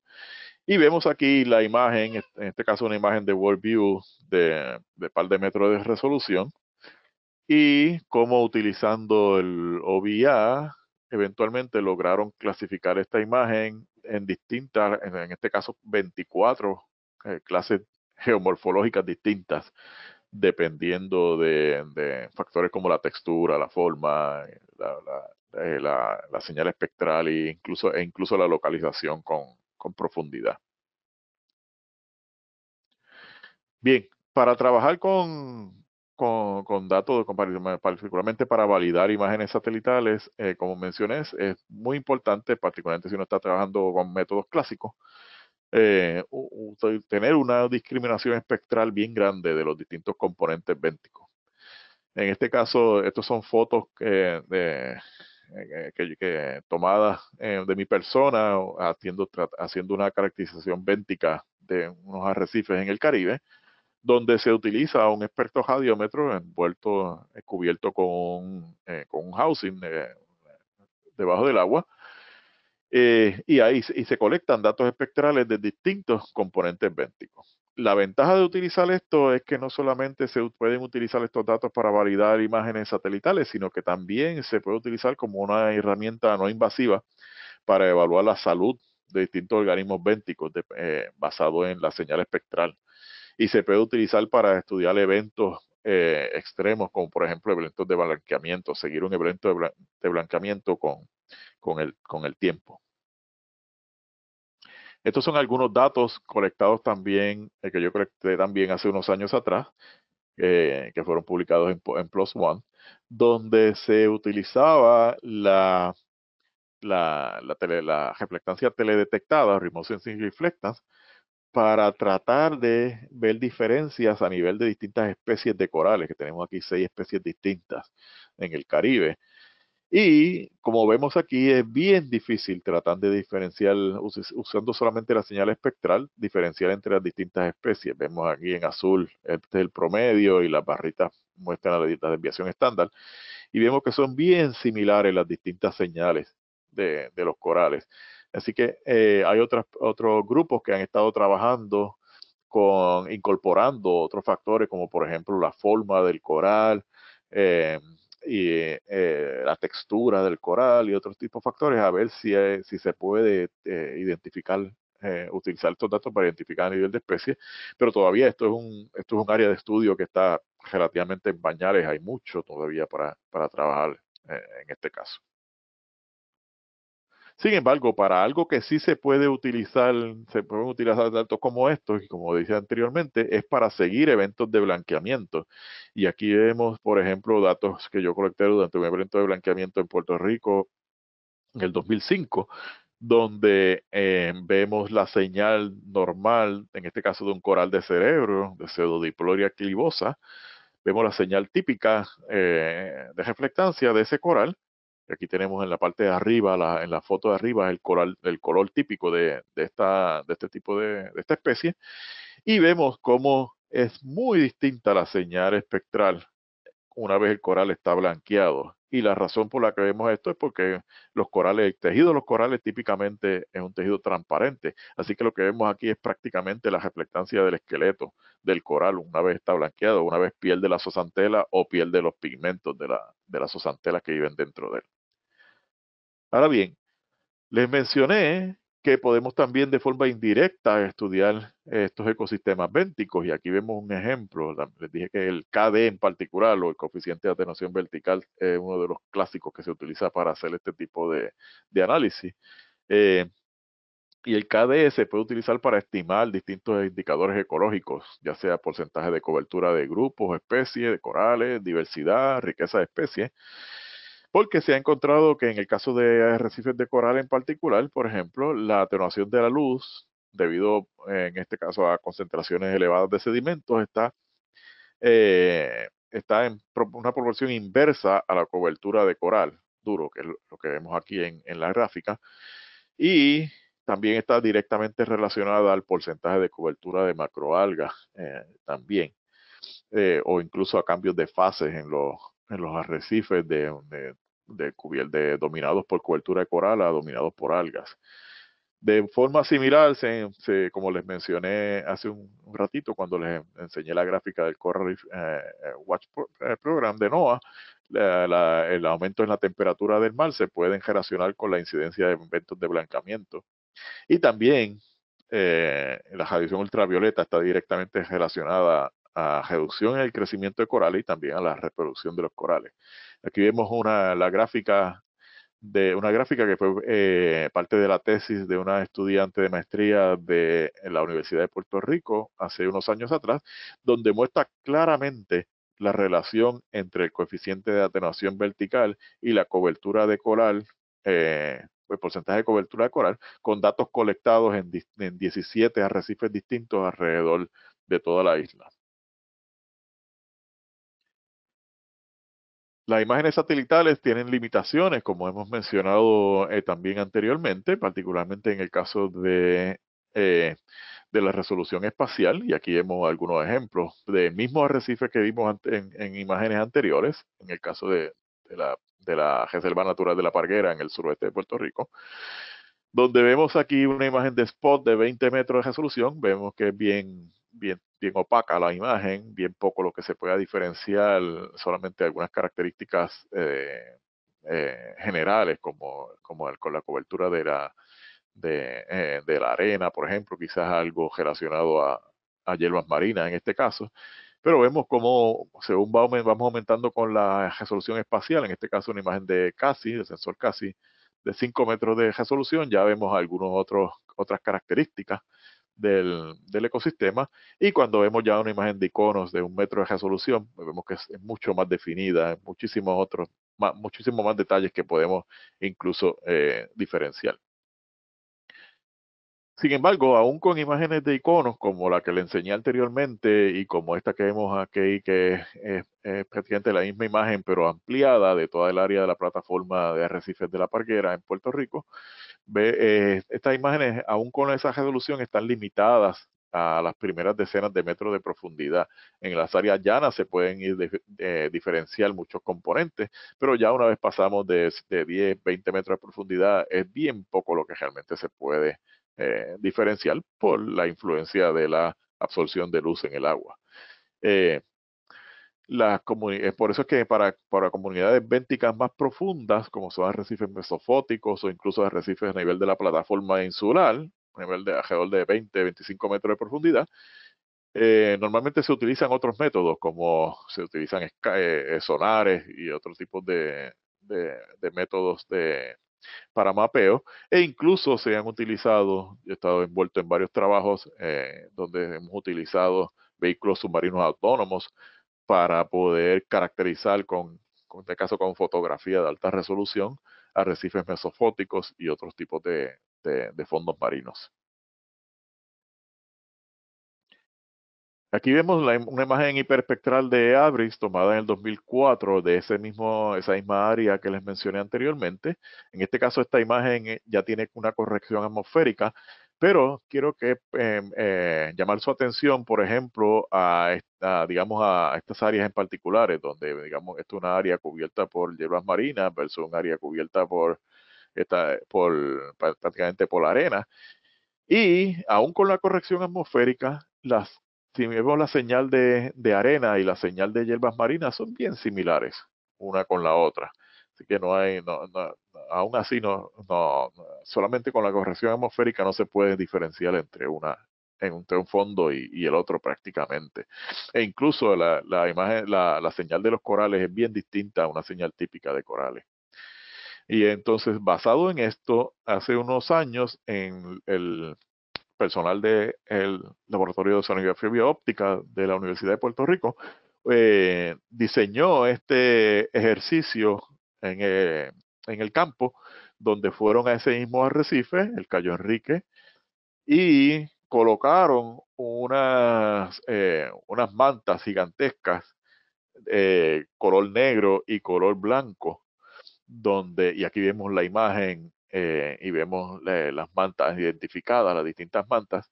Y vemos aquí la imagen, este, en este caso una imagen de WorldView de, de par de metros de resolución, y cómo utilizando el OVA, eventualmente lograron clasificar esta imagen en distintas, en, este caso 24 eh, clases geomorfológicas distintas dependiendo de, factores como la textura, la forma, eh, la, señal espectral e incluso, e incluso la localización con, con profundidad. Bien, para trabajar con, con, datos, particularmente para validar imágenes satelitales, eh, como mencioné, es muy importante, particularmente si uno está trabajando con métodos clásicos, eh, tener una discriminación espectral bien grande de los distintos componentes vénticos En este caso, estas son fotos eh, tomadas eh, de mi persona haciendo, una caracterización véntica de unos arrecifes en el Caribe, donde se utiliza un experto radiómetro envuelto, cubierto con un housing debajo del agua, eh, y ahí se colectan datos espectrales de distintos componentes vénticos. La ventaja de utilizar esto es que no solamente se pueden utilizar estos datos para validar imágenes satelitales, sino que también se puede utilizar como una herramienta no invasiva para evaluar la salud de distintos organismos vénticos eh, basado en la señal espectral. Y se puede utilizar para estudiar eventos eh, extremos, como por ejemplo eventos de blanqueamiento, seguir un evento de blanqueamiento con con el, con el tiempo. Estos son algunos datos colectados también, eh, que yo colecté también hace unos años atrás, eh, que fueron publicados en, en, Plus One, donde se utilizaba la, la, la, la reflectancia teledetectada, remote sensing reflectance, para tratar de ver diferencias a nivel de distintas especies de corales, que tenemos aquí seis especies distintas en el Caribe, y como vemos aquí, es bien difícil tratar de diferenciar, usando solamente la señal espectral, diferenciar entre las distintas especies. Vemos aquí en azul, este el promedio y las barritas muestran la, de desviación estándar. Y vemos que son bien similares las distintas señales de, los corales. Así que eh, hay otras, otros grupos que han estado trabajando con incorporando otros factores como por ejemplo la forma del coral, eh, y eh, la textura del coral y otros tipos de factores, a ver si, eh, si se puede eh, identificar, utilizar estos datos para identificar a nivel de especie, pero todavía esto es un, esto es un área de estudio que está relativamente en bañales, hay mucho todavía para, para trabajar en este caso. Sin embargo, para algo que sí se puede utilizar, se pueden utilizar datos como estos, y como dije anteriormente, es para seguir eventos de blanqueamiento. Y aquí vemos, por ejemplo, datos que yo colecté durante un evento de blanqueamiento en Puerto Rico en el 2005, donde eh, vemos la señal normal, en este caso de un coral de cerebro, de pseudodiploria clivosa, vemos la señal típica eh, de reflectancia de ese coral Aquí tenemos en la parte de arriba, en la foto de arriba, el coral, el color típico de, esta, este tipo de, esta especie. Y vemos cómo es muy distinta la señal espectral una vez el coral está blanqueado. Y la razón por la que vemos esto es porque los corales, el tejido de los corales típicamente es un tejido transparente. Así que lo que vemos aquí es prácticamente la reflectancia del esqueleto del coral una vez está blanqueado, una vez pierde la sosantela o pierde los pigmentos de, la, sosantela que viven dentro de él. Ahora bien, les mencioné que podemos también de forma indirecta estudiar estos ecosistemas bénticos y aquí vemos un ejemplo. Les dije que el KDE en particular o el coeficiente de atenuación vertical es uno de los clásicos que se utiliza para hacer este tipo de, análisis. Eh, y el KDE se puede utilizar para estimar distintos indicadores ecológicos, ya sea porcentaje de cobertura de grupos, especies, de corales, diversidad, riqueza de especies porque se ha encontrado que en el caso de arrecifes de coral en particular, por ejemplo, la atenuación de la luz, debido eh, en este caso a concentraciones elevadas de sedimentos, está, eh, está en una proporción inversa a la cobertura de coral duro, que es lo que vemos aquí en, la gráfica, y también está directamente relacionada al porcentaje de cobertura de macroalgas eh, también, o incluso a cambios de fases en los en los arrecifes de, de, de, dominados por cobertura de coral a dominados por algas. De forma similar, como les mencioné hace un, ratito cuando les enseñé la gráfica del Coral eh, eh, Watch eh, Program de NOAA, el aumento en la temperatura del mar se puede relacionar con la incidencia de eventos de blancamiento. Y también la radiación ultravioleta está directamente relacionada a reducción en el crecimiento de corales y también a la reproducción de los corales. Aquí vemos una, la gráfica de una gráfica que fue eh, parte de la tesis de una estudiante de maestría de la Universidad de Puerto Rico hace unos años atrás, donde muestra claramente la relación entre el coeficiente de atenuación vertical y la cobertura de coral, eh, el porcentaje de cobertura de coral, con datos colectados en, en 17 arrecifes distintos alrededor de toda la isla. Las imágenes satelitales tienen limitaciones, como hemos mencionado eh, también anteriormente, particularmente en el caso eh, de, la resolución espacial, y aquí vemos algunos ejemplos del mismo arrecife que vimos en, imágenes anteriores, en el caso de, la, de la Reserva Natural de la Parguera en el suroeste de Puerto Rico donde vemos aquí una imagen de spot de 20 metros de resolución, vemos que es bien bien, opaca la imagen, bien poco lo que se pueda diferenciar, solamente algunas características eh, eh, generales, como, con la cobertura de la, eh, de, la arena, por ejemplo, quizás algo relacionado a, hierbas marinas en este caso. Pero vemos como según vamos, aumentando con la resolución espacial, en este caso una imagen de CASI, de sensor CASI, de 5 metros de resolución, ya vemos algunas otras características del, ecosistema. Y cuando vemos ya una imagen de iconos de un metro de resolución, pues vemos que es, mucho más definida, muchísimos otros, más, muchísimos más detalles que podemos incluso eh, diferenciar. Sin embargo, aún con imágenes de iconos como la que le enseñé anteriormente y como esta que vemos aquí, que es, es, prácticamente la misma imagen pero ampliada de toda el área de la plataforma de arrecifes de la Parguera en Puerto Rico, Ve, eh, estas imágenes, aún con esa resolución, están limitadas a las primeras decenas de metros de profundidad. En las áreas llanas se pueden eh, diferenciar muchos componentes, pero ya una vez pasamos de, 10, 20 metros de profundidad, es bien poco lo que realmente se puede eh, diferenciar por la influencia de la absorción de luz en el agua por eso es que para, para comunidades bénticas más profundas, como son arrecifes mesofóticos o incluso arrecifes a nivel de la plataforma insular, a nivel de alrededor de 20, 25 metros de profundidad, eh, normalmente se utilizan otros métodos, como se utilizan eh, sonares y otro tipo de, métodos para mapeo, e incluso se han utilizado, he estado envuelto en varios trabajos eh, donde hemos utilizado vehículos submarinos autónomos para poder caracterizar con, en este caso con fotografía de alta resolución, arrecifes mesofóticos y otros tipos de, fondos marinos. Aquí vemos una imagen hiperespectral de Abris tomada en el 2004 de ese mismo, esa misma área que les mencioné anteriormente. En este caso, esta imagen eh, ya tiene una corrección atmosférica pero quiero que em, eh, llamar su atención, por ejemplo, a, a estas áreas en particulares, donde, digamos, esto es una área cubierta por hierbas marinas versus un área cubierta por, prácticamente por la arena. Y aún con la corrección atmosférica, las, si vemos la señal de, de arena y la señal de hierbas marinas son bien similares una con la otra que no hay, no, aún así, no, no, solamente con la corrección atmosférica no se puede diferenciar entre una en un fondo y, el otro prácticamente. E incluso la, imagen, la, señal de los corales es bien distinta a una señal típica de corales. Y entonces, basado en esto, hace unos años, en el personal del Laboratorio de Sonografía Bioóptica de la Universidad de Puerto Rico, eh, diseñó este ejercicio eh, en, el campo, donde fueron a ese mismo arrecife, el Cayo Enrique, y colocaron unas, eh, unas mantas gigantescas, eh, color negro y color blanco, donde, y aquí vemos la imagen y vemos las mantas identificadas, las distintas mantas,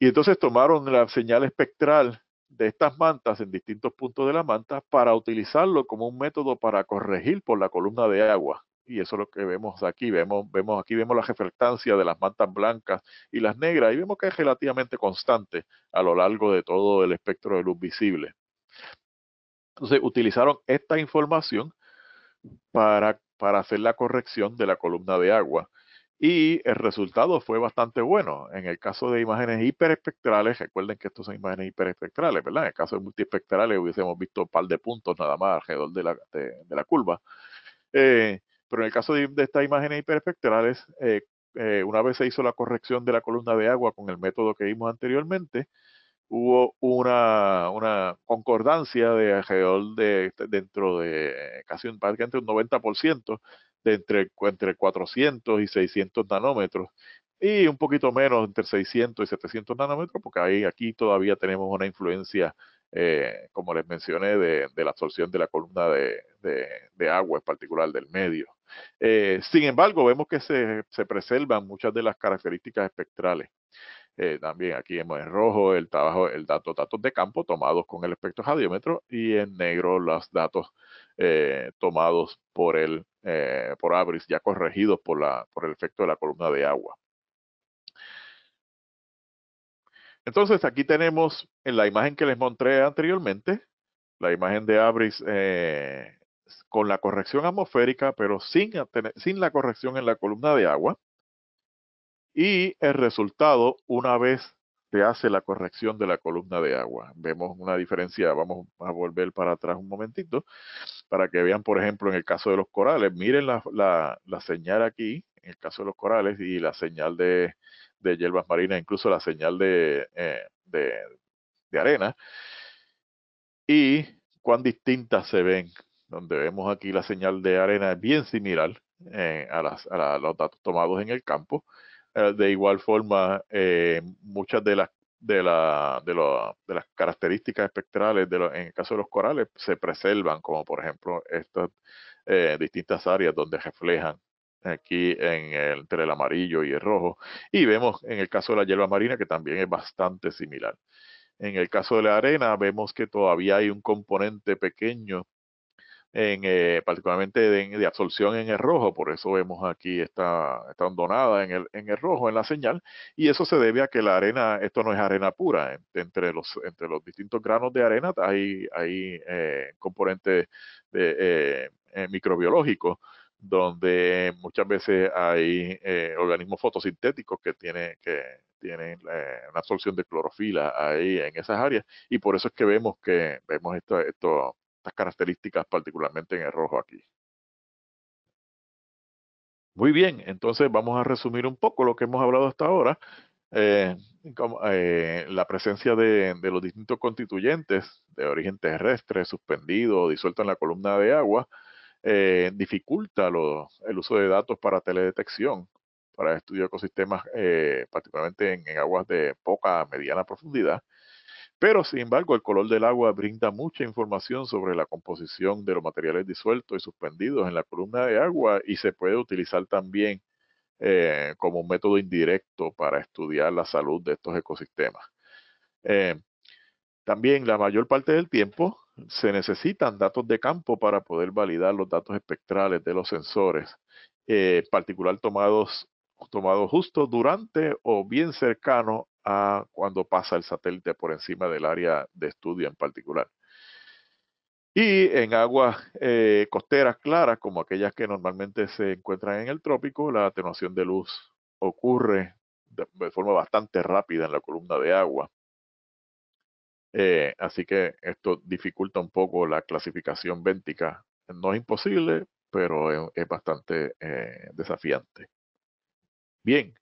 y entonces tomaron la señal espectral de estas mantas en distintos puntos de la manta para utilizarlo como un método para corregir por la columna de agua. Y eso es lo que vemos aquí. Vemos, vemos aquí vemos la reflectancia de las mantas blancas y las negras y vemos que es relativamente constante a lo largo de todo el espectro de luz visible. Entonces utilizaron esta información para hacer la corrección de la columna de agua y el resultado fue bastante bueno. En el caso de imágenes hiperespectrales, recuerden que estos son imágenes hiperespectrales, ¿verdad? En el caso de multiespectrales hubiésemos visto un par de puntos nada más alrededor de la, de, la curva. Eh, pero en el caso de, estas imágenes hiperespectrales, eh, eh, una vez se hizo la corrección de la columna de agua con el método que vimos anteriormente, hubo una, concordancia de alrededor de, este, dentro de eh, casi un, entre un 90% de entre, entre 400 y 600 nanómetros y un poquito menos entre 600 y 700 nanómetros, porque ahí, aquí todavía tenemos una influencia, eh, como les mencioné, de, la absorción de la columna de, agua, en particular del medio. Eh, sin embargo, vemos que se preservan muchas de las características espectrales. Eh, también aquí vemos en rojo el trabajo, el dato, datos de campo tomados con el radiómetro y en negro los datos eh, tomados por el eh, por Abris ya corregidos por la por el efecto de la columna de agua. Entonces aquí tenemos en la imagen que les mostré anteriormente, la imagen de Abris con la corrección atmosférica, pero sin, sin la corrección en la columna de agua y el resultado una vez se hace la corrección de la columna de agua. Vemos una diferencia, vamos a volver para atrás un momentito, para que vean, por ejemplo, en el caso de los corales, miren la, la, la señal aquí, en el caso de los corales y la señal de, de hierbas marinas, incluso la señal de, eh, de, arena, y cuán distintas se ven, donde vemos aquí la señal de arena es bien similar eh, a, las, los datos tomados en el campo, eh, de igual forma, eh, muchas de las de, de, de, las características espectrales de en el caso de los corales se preservan, como por ejemplo estas eh, distintas áreas donde reflejan aquí en el, entre el amarillo y el rojo. Y vemos en el caso de la hierba marina que también es bastante similar. En el caso de la arena vemos que todavía hay un componente pequeño en, eh, particularmente de, absorción en el rojo, por eso vemos aquí esta, esta ondonada en el, en el, rojo en la señal, y eso se debe a que la arena, esto no es arena pura, entre, los, entre los distintos granos de arena hay, hay eh, componentes de, eh, microbiológicos donde muchas veces hay organismos fotosintéticos que tienen que tienen una absorción de clorofila ahí en esas áreas y por eso es que vemos que vemos esto, esto estas características, particularmente en el rojo aquí. Muy bien, entonces vamos a resumir un poco lo que hemos hablado hasta ahora. Eh, eh, la presencia de, los distintos constituyentes de origen terrestre, suspendido o disuelto en la columna de agua, eh, dificulta el uso de datos para teledetección, para estudio de ecosistemas, particularmente en, aguas de poca, mediana profundidad. Pero, sin embargo, el color del agua brinda mucha información sobre la composición de los materiales disueltos y suspendidos en la columna de agua y se puede utilizar también eh, como un método indirecto para estudiar la salud de estos ecosistemas. Eh, también la mayor parte del tiempo se necesitan datos de campo para poder validar los datos espectrales de los sensores, en eh, particular tomados tomado justo durante o bien cercano a cuando pasa el satélite por encima del área de estudio en particular. Y en aguas eh, costeras claras, como aquellas que normalmente se encuentran en el trópico, la atenuación de luz ocurre de, forma bastante rápida en la columna de agua. Eh, así que esto dificulta un poco la clasificación béntica. No es imposible, pero es, bastante eh, desafiante. Bien,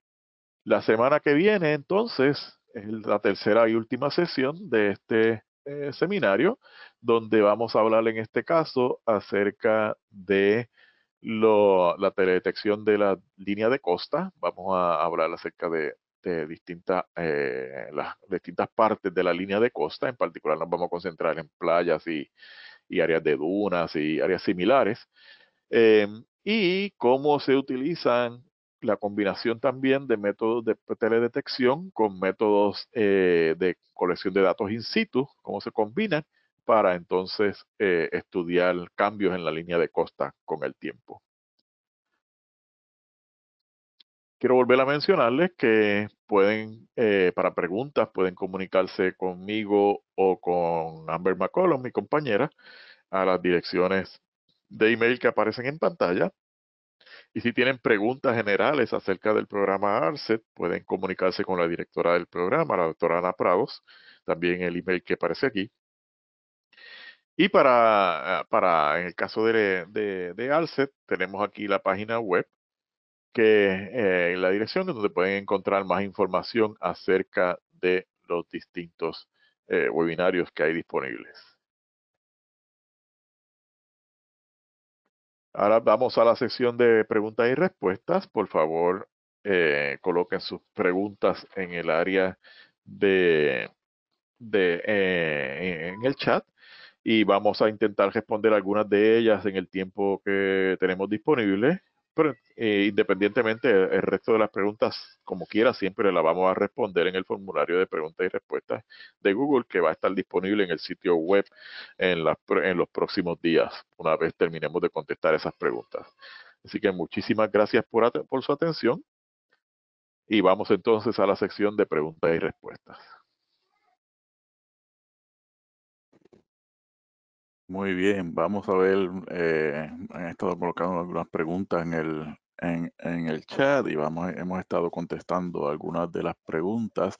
la semana que viene entonces es la tercera y última sesión de este eh, seminario donde vamos a hablar en este caso acerca de la teledetección de la línea de costa. Vamos a hablar acerca de, distintas, eh, las distintas partes de la línea de costa. En particular nos vamos a concentrar en playas y, áreas de dunas y áreas similares. Em, y cómo se utilizan la combinación también de métodos de teledetección con métodos eh, de colección de datos in situ, cómo se combinan para entonces eh, estudiar cambios en la línea de costa con el tiempo. Quiero volver a mencionarles que pueden, eh, para preguntas, pueden comunicarse conmigo o con Amber McCollum, mi compañera, a las direcciones de email que aparecen en pantalla y si tienen preguntas generales acerca del programa ARCET, pueden comunicarse con la directora del programa, la doctora Ana Prados, también el email que aparece aquí. Y para, ah, para en el caso de, de, ARCET, tenemos aquí la página web, que es eh, en la dirección donde pueden encontrar más información acerca de los distintos eh, webinarios que hay disponibles. Ahora vamos a la sección de preguntas y respuestas. Por favor, eh, coloquen sus preguntas en el área de, eh, en el chat y vamos a intentar responder algunas de ellas en el tiempo que tenemos disponible. Pero eh, independientemente, el resto de las preguntas, como quiera, siempre la vamos a responder en el formulario de preguntas y respuestas de Google que va a estar disponible en el sitio web en, en los próximos días, una vez terminemos de contestar esas preguntas. Así que muchísimas gracias por su atención y vamos entonces a la sección de preguntas y respuestas. Muy bien, vamos a ver, eh, han estado colocando algunas preguntas en el, en, el chat y vamos, hemos estado contestando algunas de las preguntas.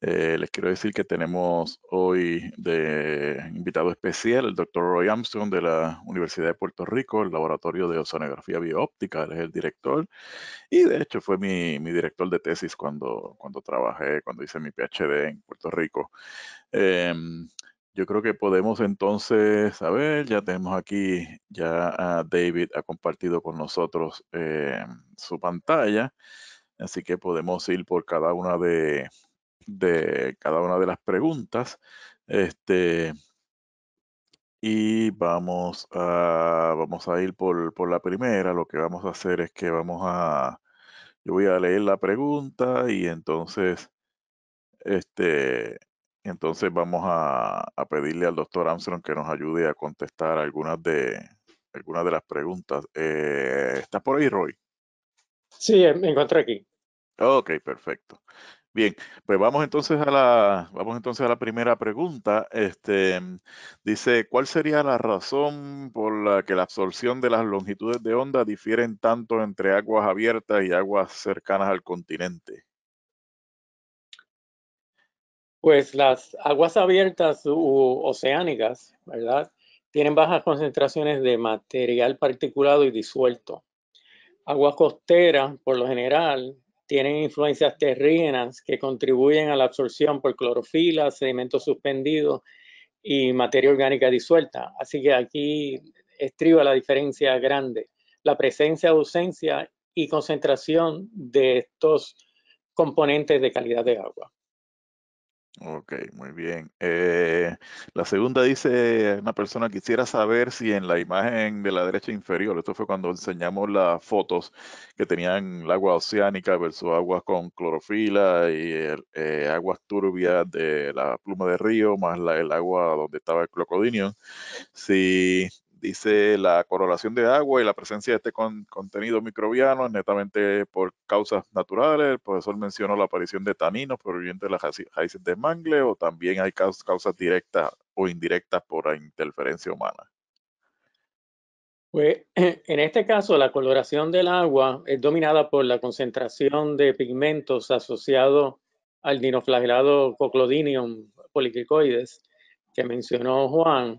Eh, les quiero decir que tenemos hoy de invitado especial el doctor Roy Armstrong de la Universidad de Puerto Rico, el Laboratorio de Oceanografía Bioóptica, él es el director y de hecho fue mi, mi director de tesis cuando, cuando trabajé, cuando hice mi PhD en Puerto Rico. Em, yo creo que podemos entonces, a ver, ya tenemos aquí, ya David ha compartido con nosotros eh, su pantalla, así que podemos ir por cada una de, cada una de las preguntas. Este, y vamos a, vamos a ir por, por, la primera. Lo que vamos a hacer es que vamos a, yo voy a leer la pregunta y entonces, este, entonces vamos a, pedirle al doctor Armstrong que nos ayude a contestar algunas de, algunas de las preguntas. Eh, ¿Estás por ahí, Roy? Sí, eh, me encontré aquí. Ok, perfecto. Bien, pues vamos entonces a la, vamos entonces a la primera pregunta. Este, dice, ¿cuál sería la razón por la que la absorción de las longitudes de onda difieren tanto entre aguas abiertas y aguas cercanas al continente? Pues las aguas abiertas u oceánicas, ¿verdad? Tienen bajas concentraciones de material particulado y disuelto. Aguas costeras, por lo general, tienen influencias terrenas que contribuyen a la absorción por clorofila, sedimentos suspendidos y materia orgánica disuelta. Así que aquí estriba la diferencia grande, la presencia, ausencia y concentración de estos componentes de calidad de agua. Ok, muy bien. Eh, la segunda dice, una persona quisiera saber si en la imagen de la derecha inferior, esto fue cuando enseñamos las fotos que tenían el agua oceánica versus aguas con clorofila y eh, aguas turbias de la pluma de río, más el agua donde estaba el crocodilio, si Dice la coloración de agua y la presencia de este contenido microbiano es netamente por causas naturales. El profesor mencionó la aparición de taninos provenientes de las raíces de mangle o también hay causas directas o indirectas por la interferencia humana. Pues <clears throat> en este caso, la coloración del agua es dominada por la concentración de pigmentos asociados al dinoflagelado Coclodinium poliquicoides, que mencionó Juan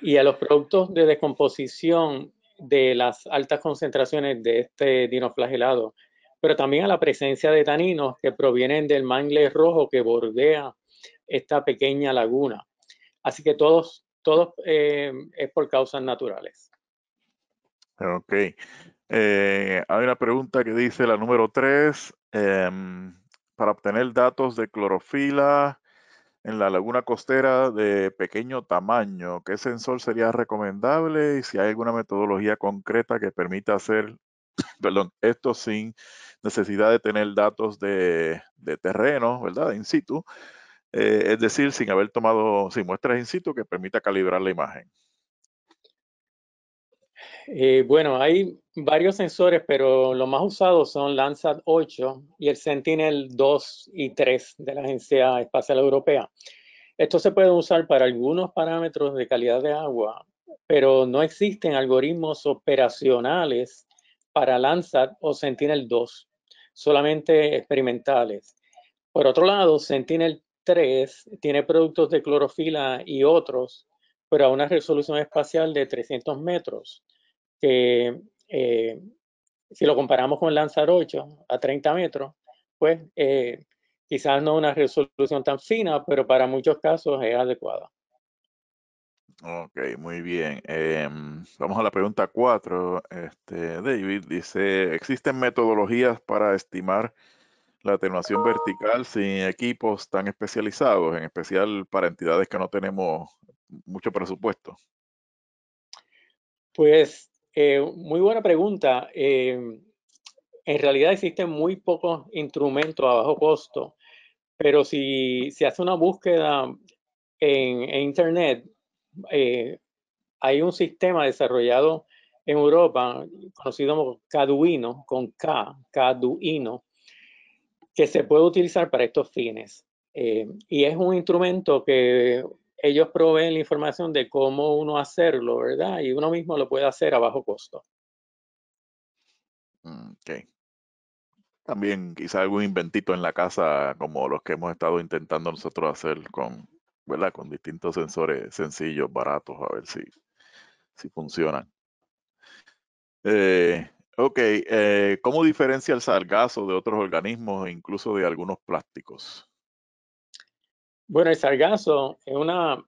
y a los productos de descomposición de las altas concentraciones de este dinoflagelado, pero también a la presencia de taninos que provienen del mangle rojo que bordea esta pequeña laguna. Así que todos, todos eh, es por causas naturales. Ok. Eh, hay una pregunta que dice la número 3. Em, para obtener datos de clorofila, en la laguna costera de pequeño tamaño. ¿Qué sensor sería recomendable y si hay alguna metodología concreta que permita hacer <coughs> perdón, esto sin necesidad de tener datos de, terreno, ¿verdad? In situ. Eh, es decir, sin haber tomado, sin muestras in situ que permita calibrar la imagen. Eh, bueno, hay varios sensores, pero los más usados son Landsat 8 y el Sentinel 2 y 3 de la Agencia Espacial Europea. Estos se pueden usar para algunos parámetros de calidad de agua, pero no existen algoritmos operacionales para Landsat o Sentinel 2, solamente experimentales. Por otro lado, Sentinel 3 tiene productos de clorofila y otros, pero a una resolución espacial de 300 metros que eh, si lo comparamos con Lanzar 8 a 30 metros, pues eh, quizás no una resolución tan fina, pero para muchos casos es adecuada. Ok, muy bien. Em, vamos a la pregunta 4. Este, David dice, ¿existen metodologías para estimar la atenuación vertical sin equipos tan especializados, en especial para entidades que no tenemos mucho presupuesto? Pues eh, muy buena pregunta. Em, en realidad existen muy pocos instrumentos a bajo costo, pero si se hace una búsqueda en, Internet, eh, hay un sistema desarrollado en Europa conocido como Caduino, con K, Caduino, que se puede utilizar para estos fines. Eh, y es un instrumento que ellos proveen la información de cómo uno hacerlo, ¿verdad? Y uno mismo lo puede hacer a bajo costo. Mm, ok. También quizá algún inventito en la casa, como los que hemos estado intentando nosotros hacer con, ¿verdad? Con distintos sensores sencillos, baratos, a ver si, si funcionan. Eh, ok, eh, ¿cómo diferencia el sargazo de otros organismos, incluso de algunos plásticos? Bueno, el sargazo es una,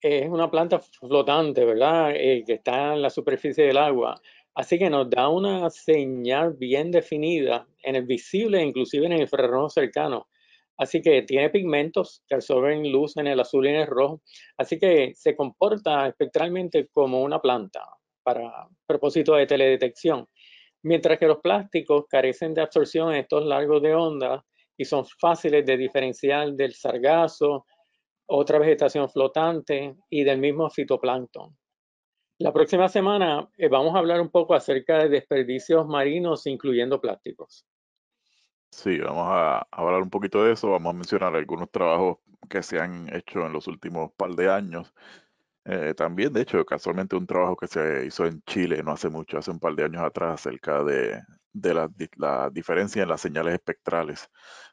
es una planta flotante, ¿verdad? Eh, que está en la superficie del agua. Así que nos da una señal bien definida en el visible, inclusive en el infrarrojo cercano. Así que tiene pigmentos que absorben luz en el azul y en el rojo. Así que se comporta espectralmente como una planta para propósito de teledetección. Mientras que los plásticos carecen de absorción en estos largos de onda, y son fáciles de diferenciar del sargazo, otra vegetación flotante y del mismo fitoplancton. La próxima semana eh, vamos a hablar un poco acerca de desperdicios marinos, incluyendo plásticos. Sí, vamos a hablar un poquito de eso, vamos a mencionar algunos trabajos que se han hecho en los últimos par de años. Eh, también, de hecho, casualmente un trabajo que se hizo en Chile no hace mucho, hace un par de años atrás, acerca de, de la, la diferencia en las señales espectrales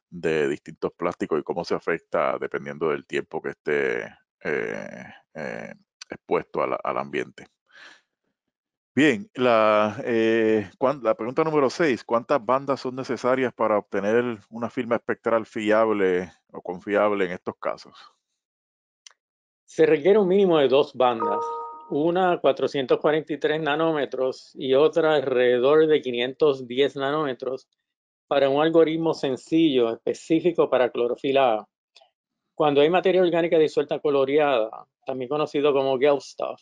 de distintos plásticos y cómo se afecta dependiendo del tiempo que esté eh, eh, expuesto al, ambiente. Bien, la, eh, la pregunta número 6, ¿cuántas bandas son necesarias para obtener una firma espectral fiable o confiable en estos casos? Se requiere un mínimo de dos bandas, una 443 nanómetros y otra alrededor de 510 nanómetros para un algoritmo sencillo, específico para clorofila Cuando hay materia orgánica disuelta coloreada, también conocido como stuff,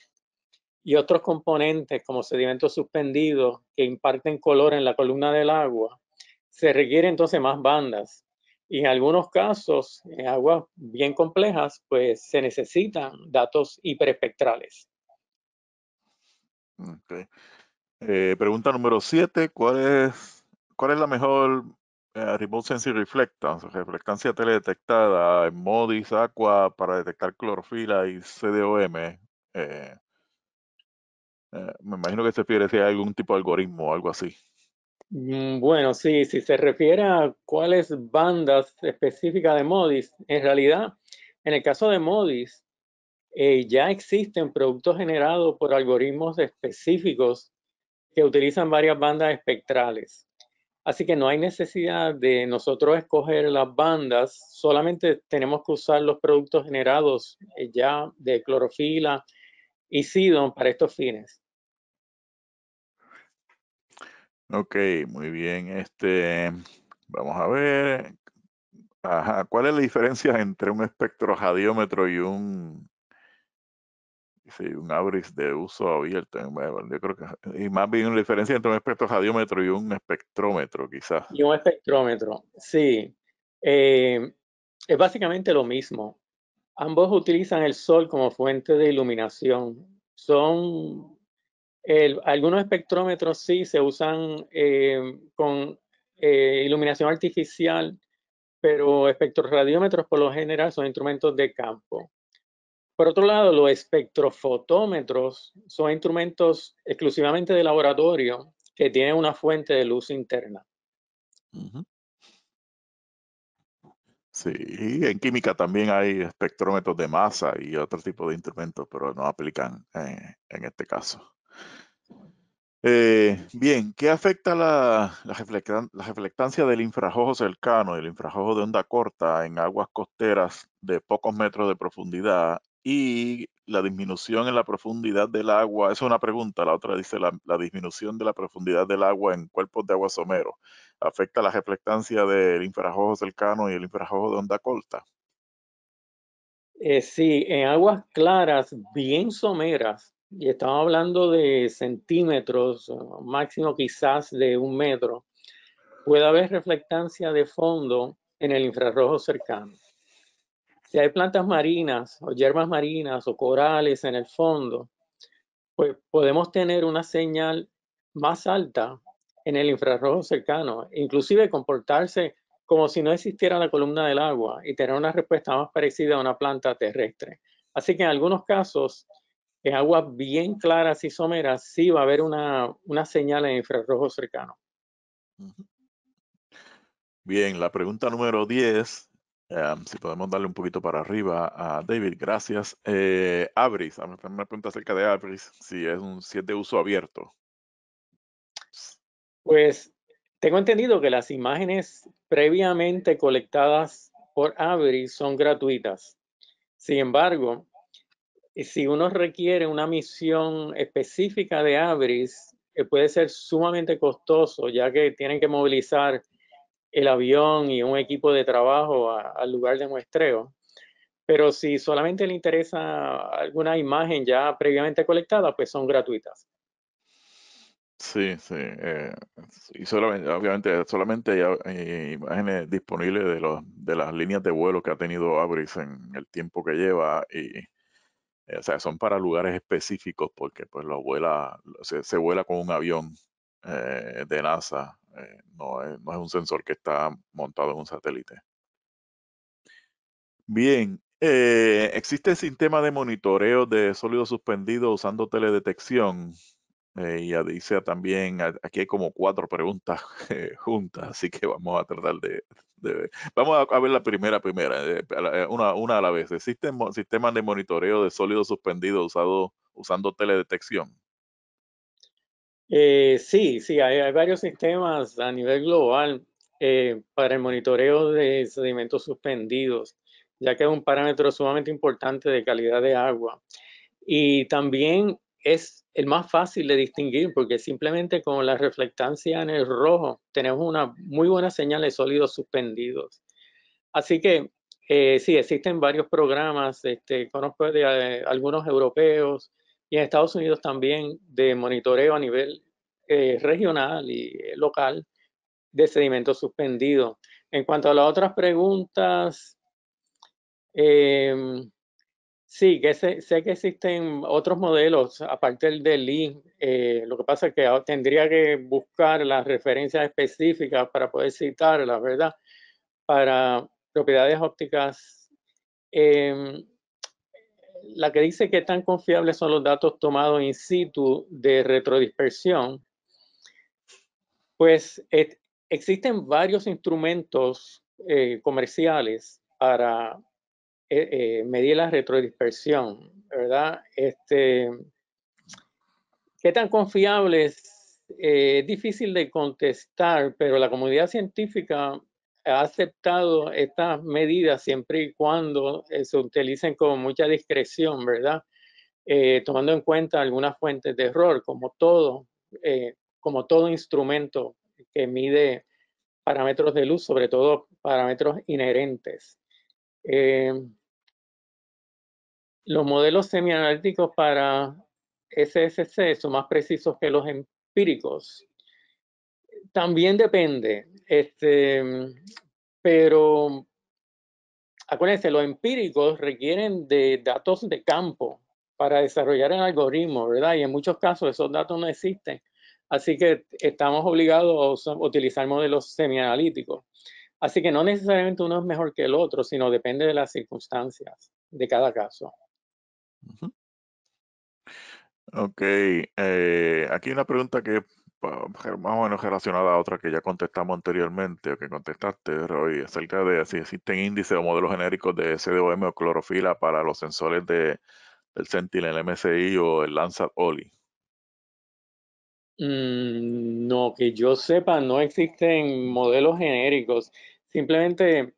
y otros componentes como sedimentos suspendidos que imparten color en la columna del agua, se requieren entonces más bandas. Y en algunos casos, en aguas bien complejas, pues se necesitan datos hiperespectrales. Eh, pregunta número 7, ¿cuál es ¿cuál es la mejor eh, Remote Sensing Reflectance, reflectancia teledetectada en MODIS, Aqua, para detectar clorofila y CDOM? Eh, eh, me imagino que se refiere a algún tipo de algoritmo o algo así. Mm, bueno, sí, si se refiere a cuáles bandas específicas de MODIS, en realidad, en el caso de MODIS, ya existen productos generados por algoritmos específicos que utilizan varias bandas espectrales. Así que no hay necesidad de nosotros escoger las bandas, solamente tenemos que usar los productos generados eh, ya de clorofila y sidon para estos fines. Ok, muy bien. Este, vamos a ver. Ajá, ¿cuál es la diferencia entre un espectrojadiómetro y un Sí, un abris de uso abierto. Yo creo que, y más bien una diferencia entre un espectro espectroradiómetro y un espectrómetro, quizás. Y un espectrómetro, sí. Eh, es básicamente lo mismo. Ambos utilizan el sol como fuente de iluminación. Son algunos espectrómetros sí se usan eh, con eh, iluminación artificial, pero espectroradiómetros por lo general son instrumentos de campo. Por otro lado, los espectrofotómetros son instrumentos exclusivamente de laboratorio que tienen una fuente de luz interna. Sí, en química también hay espectrómetros de masa y otro tipo de instrumentos, pero no aplican eh, en este caso. Eh, bien, ¿qué afecta la, reflectancia del infrajojo cercano y el infrajojo de onda corta en aguas costeras de pocos metros de profundidad y la disminución en la profundidad del agua, es una pregunta, la otra dice la, disminución de la profundidad del agua en cuerpos de agua somero, ¿afecta la reflectancia del infrarrojo cercano y el infrarrojo de onda corta? Eh, sí, en aguas claras, bien someras, y estamos hablando de centímetros, máximo quizás de un metro, puede haber reflectancia de fondo en el infrarrojo cercano si hay plantas marinas o hierbas marinas o corales en el fondo, pues podemos tener una señal más alta en el infrarrojo cercano, inclusive comportarse como si no existiera la columna del agua y tener una respuesta más parecida a una planta terrestre. Así que en algunos casos, en aguas bien claras y someras, sí va a haber una, una señal en infrarrojo cercano. Bien, la pregunta número 10 si podemos darle un poquito para arriba a David, gracias. Eh, Abris, me una pregunta acerca de Abris, si es un sitio de uso abierto. Pues tengo entendido que las imágenes previamente colectadas por Abris son gratuitas. Sin embargo, si uno requiere una misión específica de Abris, eh, puede ser sumamente costoso, ya que tienen que movilizar el avión y un equipo de trabajo al lugar de muestreo. Pero si solamente le interesa alguna imagen ya previamente colectada, pues son gratuitas. Sí, sí. Eh, y solamente, obviamente, solamente hay, imágenes disponibles de, los, de las líneas de vuelo que ha tenido Abris en el tiempo que lleva. Y, eh, o sea, son para lugares específicos porque pues vuela, se, vuela con un avión eh, de NASA eh, no, es, un sensor que está montado en un satélite. Bien, eh, existe sistema de monitoreo de sólidos suspendidos usando teledetección. Eh, y dice también, aquí hay como cuatro preguntas <laughs> juntas, así que vamos a tratar de... vamos a, ver la primera, primera, una, a la vez. ¿Existen sistemas de monitoreo de sólidos suspendidos usando teledetección? Eh, sí, sí, hay, varios sistemas a nivel global eh, para el monitoreo de sedimentos suspendidos, ya que es un parámetro sumamente importante de calidad de agua. Y también es el más fácil de distinguir porque simplemente con la reflectancia en el rojo tenemos una muy buena señal de sólidos suspendidos. Así que eh, sí, existen varios programas, este, conozco de algunos europeos, y en Estados Unidos también de monitoreo a nivel eh, regional y eh, local de sedimentos suspendidos. En cuanto a las otras preguntas, em, sí, que sé, sé, que existen otros modelos aparte del de eh, lo que pasa es que tendría que buscar las referencias específicas para poder citarlas, ¿verdad? Para propiedades ópticas. Eh, la que dice que tan confiables son los datos tomados in situ de retrodispersión, pues eh, existen varios instrumentos eh, comerciales para eh, medir la retrodispersión, ¿verdad? Este, ¿Qué tan confiables? es difícil de contestar, pero la comunidad científica ha aceptado estas medidas siempre y cuando eh, se utilicen con mucha discreción, ¿verdad? Eh, tomando en cuenta algunas fuentes de error, como todo, eh, como todo instrumento que mide parámetros de luz, sobre todo parámetros inherentes. los modelos semianalíticos para SSC son más precisos que los empíricos, también depende, este, pero acuérdense, los empíricos requieren de datos de campo para desarrollar el algoritmo, ¿verdad? Y en muchos casos esos datos no existen. Así que estamos obligados a utilizar modelos semianalíticos. Así que no necesariamente uno es mejor que el otro, sino depende de las circunstancias de cada caso. Ok, eh, aquí una pregunta que más o menos relacionada a otra que ya contestamos anteriormente o que contestaste, hoy acerca de si existen índices o modelos genéricos de CDOM o clorofila para los sensores de, del Sentinel el MSI o el Landsat OLI. Mm, no, que yo sepa, no existen modelos genéricos. Simplemente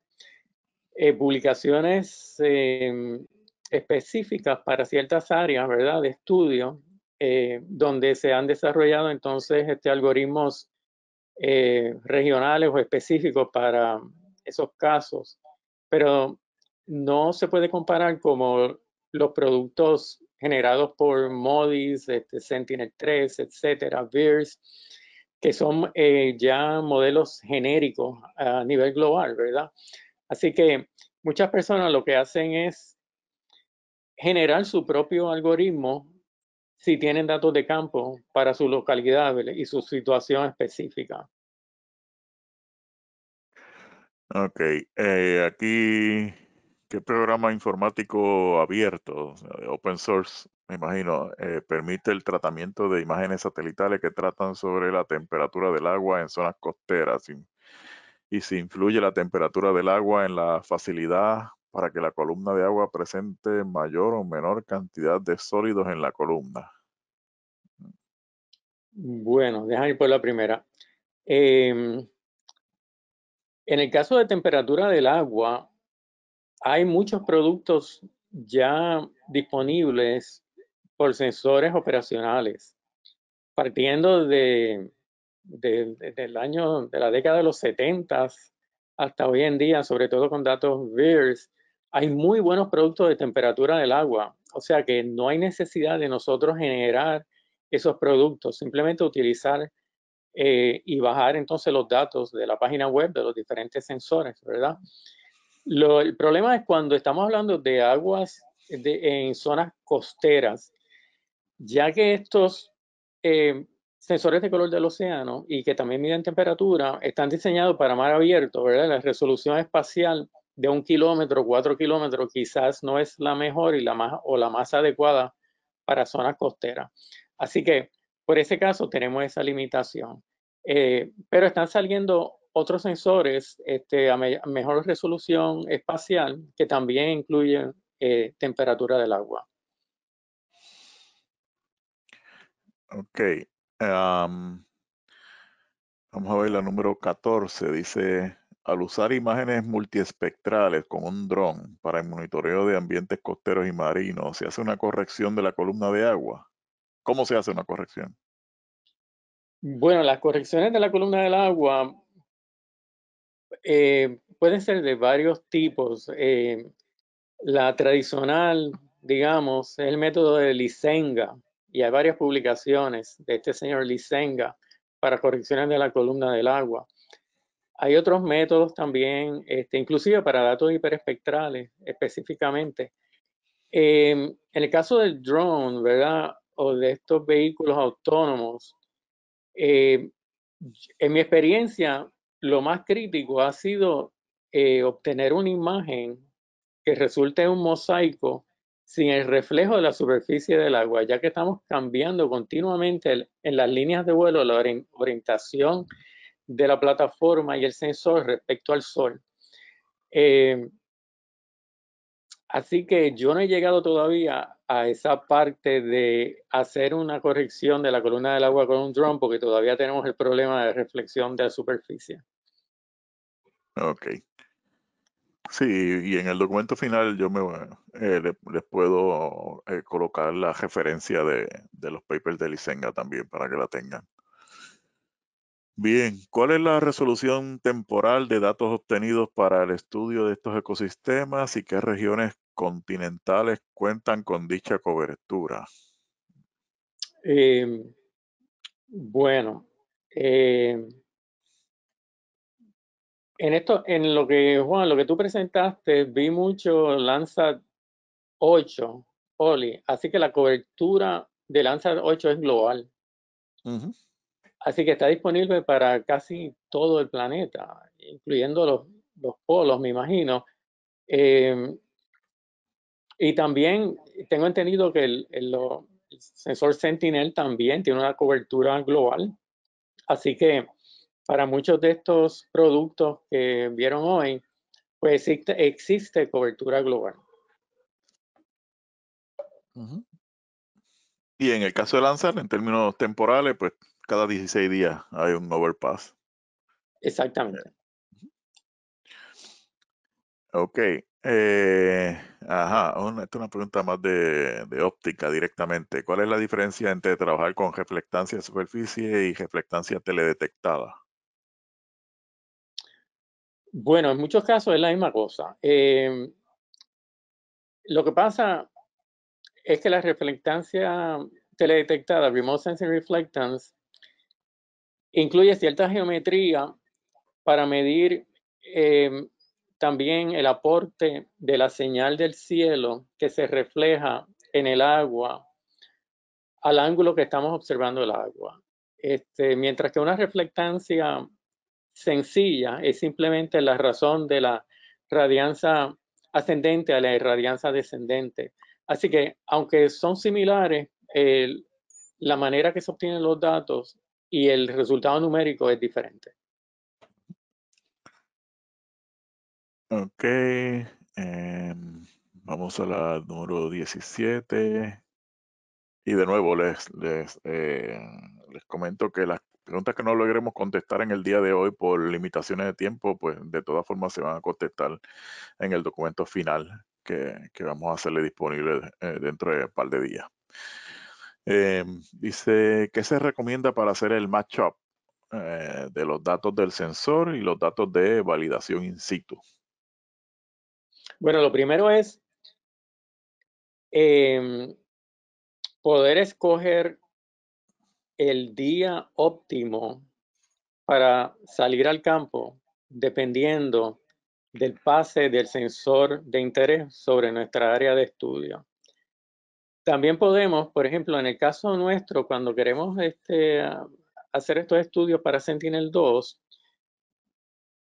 eh, publicaciones em, específicas para ciertas áreas, ¿verdad?, de estudio eh, donde se han desarrollado entonces este, algoritmos eh, regionales o específicos para esos casos, pero no se puede comparar como los productos generados por MODIS, este, Sentinel-3, etcétera, VIRS, que son eh, ya modelos genéricos a nivel global, ¿verdad? Así que muchas personas lo que hacen es generar su propio algoritmo si tienen datos de campo para su localidad y su situación específica. Ok, eh, aquí, ¿qué programa informático abierto, eh, open source, me imagino, eh, permite el tratamiento de imágenes satelitales que tratan sobre la temperatura del agua en zonas costeras? y si influye la temperatura del agua en la facilidad para que la columna de agua presente mayor o menor cantidad de sólidos en la columna? Bueno, déjame ir por la primera. Em, en el caso de temperatura del agua, hay muchos productos ya disponibles por sensores operacionales, partiendo de, del año, de la década de los 70 hasta hoy en día, sobre todo con datos VIRS, hay muy buenos productos de temperatura del agua, o sea que no hay necesidad de nosotros generar esos productos, simplemente utilizar eh, y bajar entonces los datos de la página web de los diferentes sensores, ¿verdad? el problema es cuando estamos hablando de aguas en zonas costeras, ya que estos eh, sensores de color del océano y que también miden temperatura están diseñados para mar abierto, ¿verdad? La resolución espacial de un kilómetro, cuatro kilómetros, quizás no es la mejor y la más, o la más adecuada para zonas costeras. Así que por ese caso tenemos esa limitación. Eh, pero están saliendo otros sensores este, a mejor resolución espacial que también incluyen eh, temperatura del agua. Ok. vamos a ver la número 14. Dice, al usar imágenes multiespectrales con un dron para el monitoreo de ambientes costeros y marinos, ¿se hace una corrección de la columna de agua? ¿Cómo se hace una corrección? Bueno, las correcciones de la columna del agua eh, pueden ser de varios tipos. Eh, la tradicional, digamos, es el método de Lisenga, y hay varias publicaciones de este señor Lisenga para correcciones de la columna del agua. Hay otros métodos también, este, inclusive para datos hiperespectrales específicamente. Em, en el caso del drone, ¿verdad? O de estos vehículos autónomos, em, en mi experiencia, lo más crítico ha sido eh, obtener una imagen que resulte un mosaico sin el reflejo de la superficie del agua, ya que estamos cambiando continuamente en las líneas de vuelo la orientación de la plataforma y el sensor respecto al sol. Eh, así que yo no he llegado todavía a esa parte de hacer una corrección de la columna del agua con un dron... porque todavía tenemos el problema de reflexión de la superficie. Ok. Sí, y en el documento final yo me eh, les, puedo eh, colocar la referencia de, los papers de Lisenga también para que la tengan. Bien, ¿cuál es la resolución temporal de datos obtenidos para el estudio de estos ecosistemas y qué regiones continentales cuentan con dicha cobertura? Em, bueno, em, en esto, en lo que Juan, lo que tú presentaste, vi mucho Landsat 8, Oli, así que la cobertura de Landsat 8 es global. Así que está disponible para casi todo el planeta, incluyendo los, polos, me imagino. Em, y también tengo entendido que el, sensor Sentinel también tiene una cobertura global. Así que para muchos de estos productos que vieron hoy, pues existe, cobertura global. Y en el caso de Lanzar, en términos temporales, pues cada 16 días hay un overpass. Exactamente. Eh, ok. Eh, ajá, esta es una pregunta más de, óptica directamente. ¿Cuál es la diferencia entre trabajar con reflectancia de superficie y reflectancia teledetectada? Bueno, en muchos casos es la misma cosa. Eh, lo que pasa es que la reflectancia teledetectada, remote sensing reflectance, Incluye cierta geometría para medir eh, también el aporte de la señal del cielo que se refleja en el agua al ángulo que estamos observando el agua. Este, mientras que una reflectancia sencilla es simplemente la razón de la radianza ascendente a la radianza descendente. Así que, aunque son similares, la manera que se obtienen los datos y el resultado numérico es diferente. Ok, em, vamos a la número 17. Y de nuevo les, les, eh, les comento que las preguntas que no logremos contestar en el día de hoy por limitaciones de tiempo, pues de todas formas se van a contestar en el documento final que, vamos a hacerle disponible eh, dentro de un par de días. Eh, dice, ¿qué se recomienda para hacer el matchup eh, de los datos del sensor y los datos de validación in situ? Bueno, lo primero es em, poder escoger el día óptimo para salir al campo, dependiendo del pase del sensor de interés sobre nuestra área de estudio. También podemos, por ejemplo, en el caso nuestro, cuando queremos este, ah, hacer estos estudios para Sentinel-2,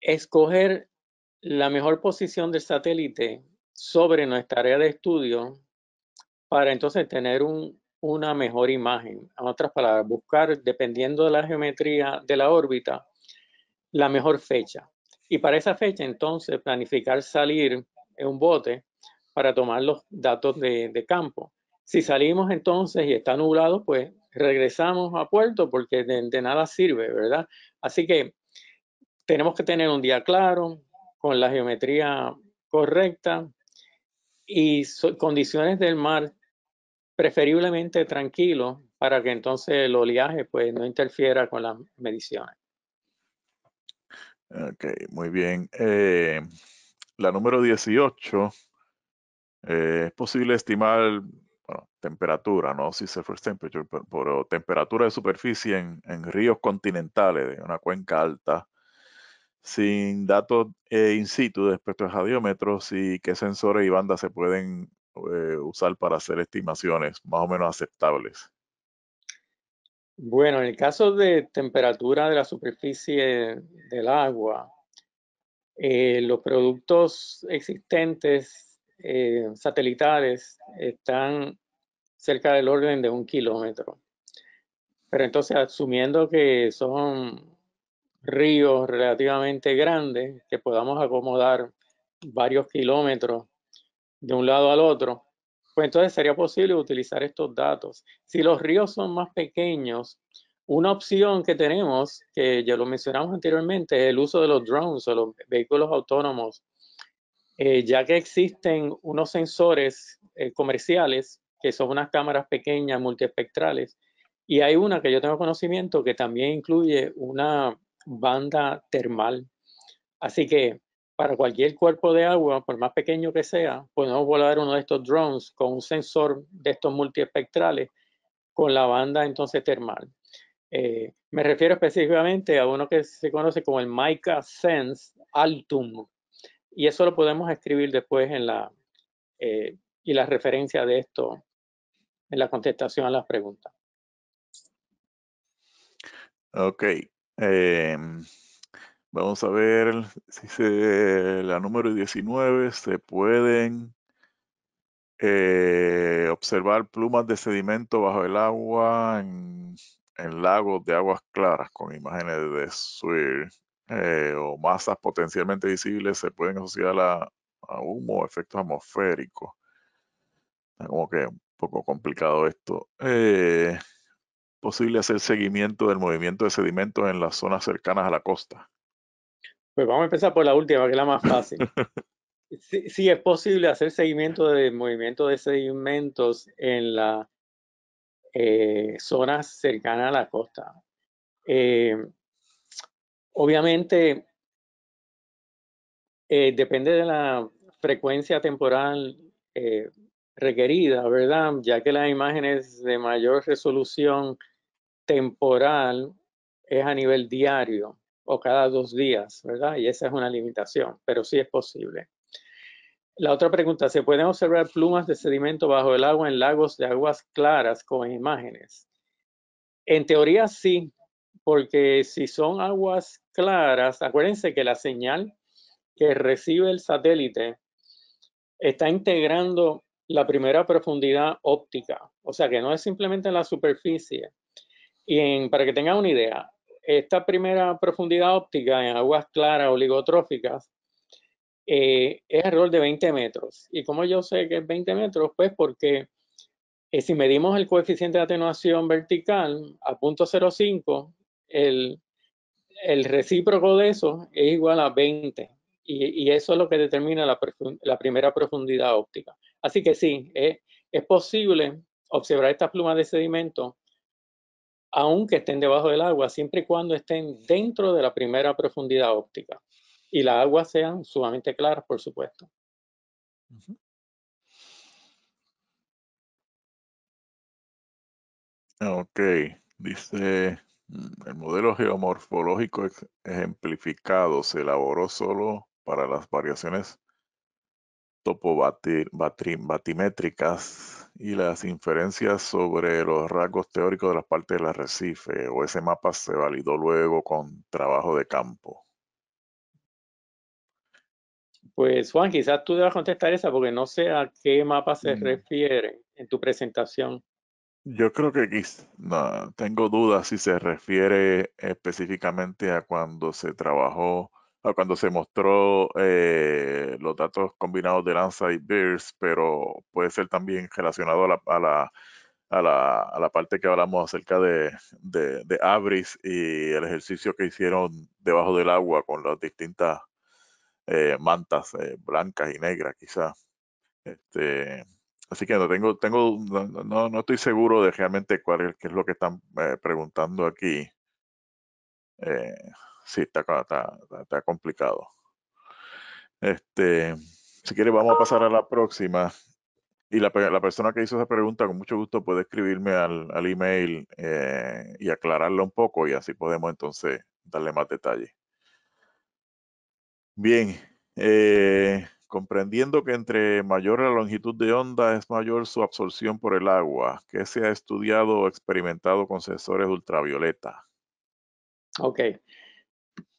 escoger la mejor posición del satélite sobre nuestra área de estudio para entonces tener una mejor imagen. En otras palabras, buscar, dependiendo de la geometría de la órbita, la mejor fecha. Y para esa fecha, entonces, planificar salir en un bote para tomar los datos de campo. Si salimos entonces y está nublado, pues regresamos a puerto porque de, nada sirve, ¿verdad? Así que tenemos que tener un día claro, con la geometría correcta y condiciones del mar preferiblemente tranquilo para que entonces el oleaje pues no interfiera con las mediciones. Ok, muy bien. Eh, la número 18, eh, ¿es posible estimar bueno, temperatura, no si surface temperature, pero, pero, temperatura de superficie en, en ríos continentales de una cuenca alta, sin datos eh, in situ respecto a radiómetros y qué sensores y bandas se pueden eh, usar para hacer estimaciones más o menos aceptables. Bueno, en el caso de temperatura de la superficie del agua, eh, los productos existentes eh, satelitales están cerca del orden de un kilómetro. Pero entonces, asumiendo que son ríos relativamente grandes, que podamos acomodar varios kilómetros de un lado al otro, pues entonces sería posible utilizar estos datos. Si los ríos son más pequeños, una opción que tenemos, que ya lo mencionamos anteriormente, es el uso de los drones o los vehículos autónomos eh, ya que existen unos sensores eh, comerciales, que son unas cámaras pequeñas multiespectrales, y hay una que yo tengo conocimiento que también incluye una banda termal. Así que para cualquier cuerpo de agua, por más pequeño que sea, podemos volar uno de estos drones con un sensor de estos multiespectrales con la banda entonces termal. Eh, me refiero específicamente a uno que se conoce como el Micasense Sense Altum, y eso lo podemos escribir después en la, eh, y la referencia de esto en la contestación a las preguntas. Ok. Em, vamos a ver si se, la número 19 se pueden eh, observar plumas de sedimento bajo el agua en, en, lagos de aguas claras con imágenes de swir eh, o masas potencialmente visibles se pueden asociar a, humo o efectos atmosféricos. como que un poco complicado esto. Eh, posible hacer seguimiento del movimiento de sedimentos en las zonas cercanas a la costa. Pues vamos a empezar por la última, que es la más fácil. <laughs> sí, es posible hacer seguimiento del movimiento de sedimentos en las eh, zonas cercanas a la costa. Eh, Obviamente, eh, depende de la frecuencia temporal eh, requerida, ¿verdad? Ya que las imágenes de mayor resolución temporal es a nivel diario o cada dos días, ¿verdad? Y esa es una limitación, pero sí es posible. La otra pregunta, ¿se pueden observar plumas de sedimento bajo el agua en lagos de aguas claras con imágenes? En teoría sí, porque si son aguas claras, acuérdense que la señal que recibe el satélite está integrando la primera profundidad óptica, o sea que no es simplemente la superficie. Y para que tengan una idea, esta primera profundidad óptica en aguas claras oligotróficas eh, es alrededor de 20 metros. ¿Y como yo sé que es 20 metros? Pues porque eh, si medimos el coeficiente de atenuación vertical a 0.05, el, el recíproco de eso es igual a 20 y, eso es lo que determina la, primera profundidad óptica. Así que sí, es, es posible observar estas plumas de sedimento aunque estén debajo del agua, siempre y cuando estén dentro de la primera profundidad óptica y las aguas sean sumamente claras, por supuesto. Ok, dice Mm, el modelo geomorfológico ejemplificado se elaboró solo para las variaciones topobatimétricas y las inferencias sobre los rasgos teóricos de las partes del arrecife o ese mapa se validó luego con trabajo de campo. Pues Juan, quizás tú debas contestar esa porque no sé a qué mapa se mm. refiere en tu presentación. Yo creo que quizás tengo dudas si se refiere específicamente a cuando se trabajó, a cuando se mostró eh, los datos combinados de Lanza y Bears, pero puede ser también relacionado a la, a la, a la, parte que hablamos acerca de, de, Abris y el ejercicio que hicieron debajo del agua con las distintas eh, mantas eh, blancas y negras, quizás. Este, Así que no tengo, tengo, no, no estoy seguro de realmente cuál es, qué es lo que están eh, preguntando aquí. Eh, sí, está, está, complicado. Este, si quiere, vamos a pasar a la próxima. Y la, persona que hizo esa pregunta, con mucho gusto, puede escribirme al, email eh, y aclararlo un poco y así podemos entonces darle más detalle. Bien comprendiendo que entre mayor la longitud de onda es mayor su absorción por el agua, que se ha estudiado o experimentado con sensores ultravioleta. Ok,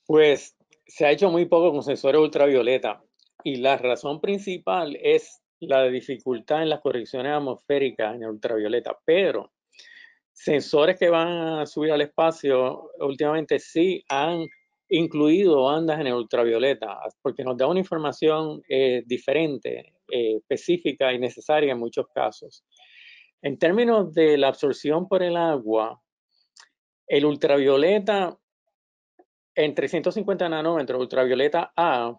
pues se ha hecho muy poco con sensores ultravioleta y la razón principal es la dificultad en las correcciones atmosféricas en el ultravioleta, pero sensores que van a subir al espacio últimamente sí han incluido bandas en el ultravioleta, ah, porque nos da una información eh, diferente, eh, específica y necesaria en muchos casos. En términos de la absorción por el agua, el ultravioleta en 350 nanómetros, ultravioleta A,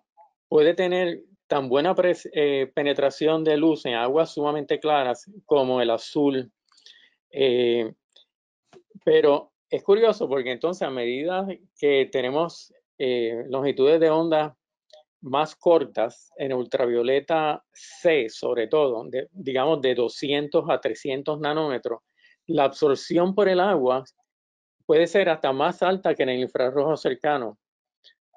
puede tener tan buena eh, penetración de luz en aguas sumamente claras como el azul. pero es curioso porque entonces a medida que tenemos eh, longitudes de onda más cortas en ultravioleta C, sobre todo, digamos de 200 a 300 nanómetros, la absorción por el agua puede ser hasta más alta que en el infrarrojo cercano.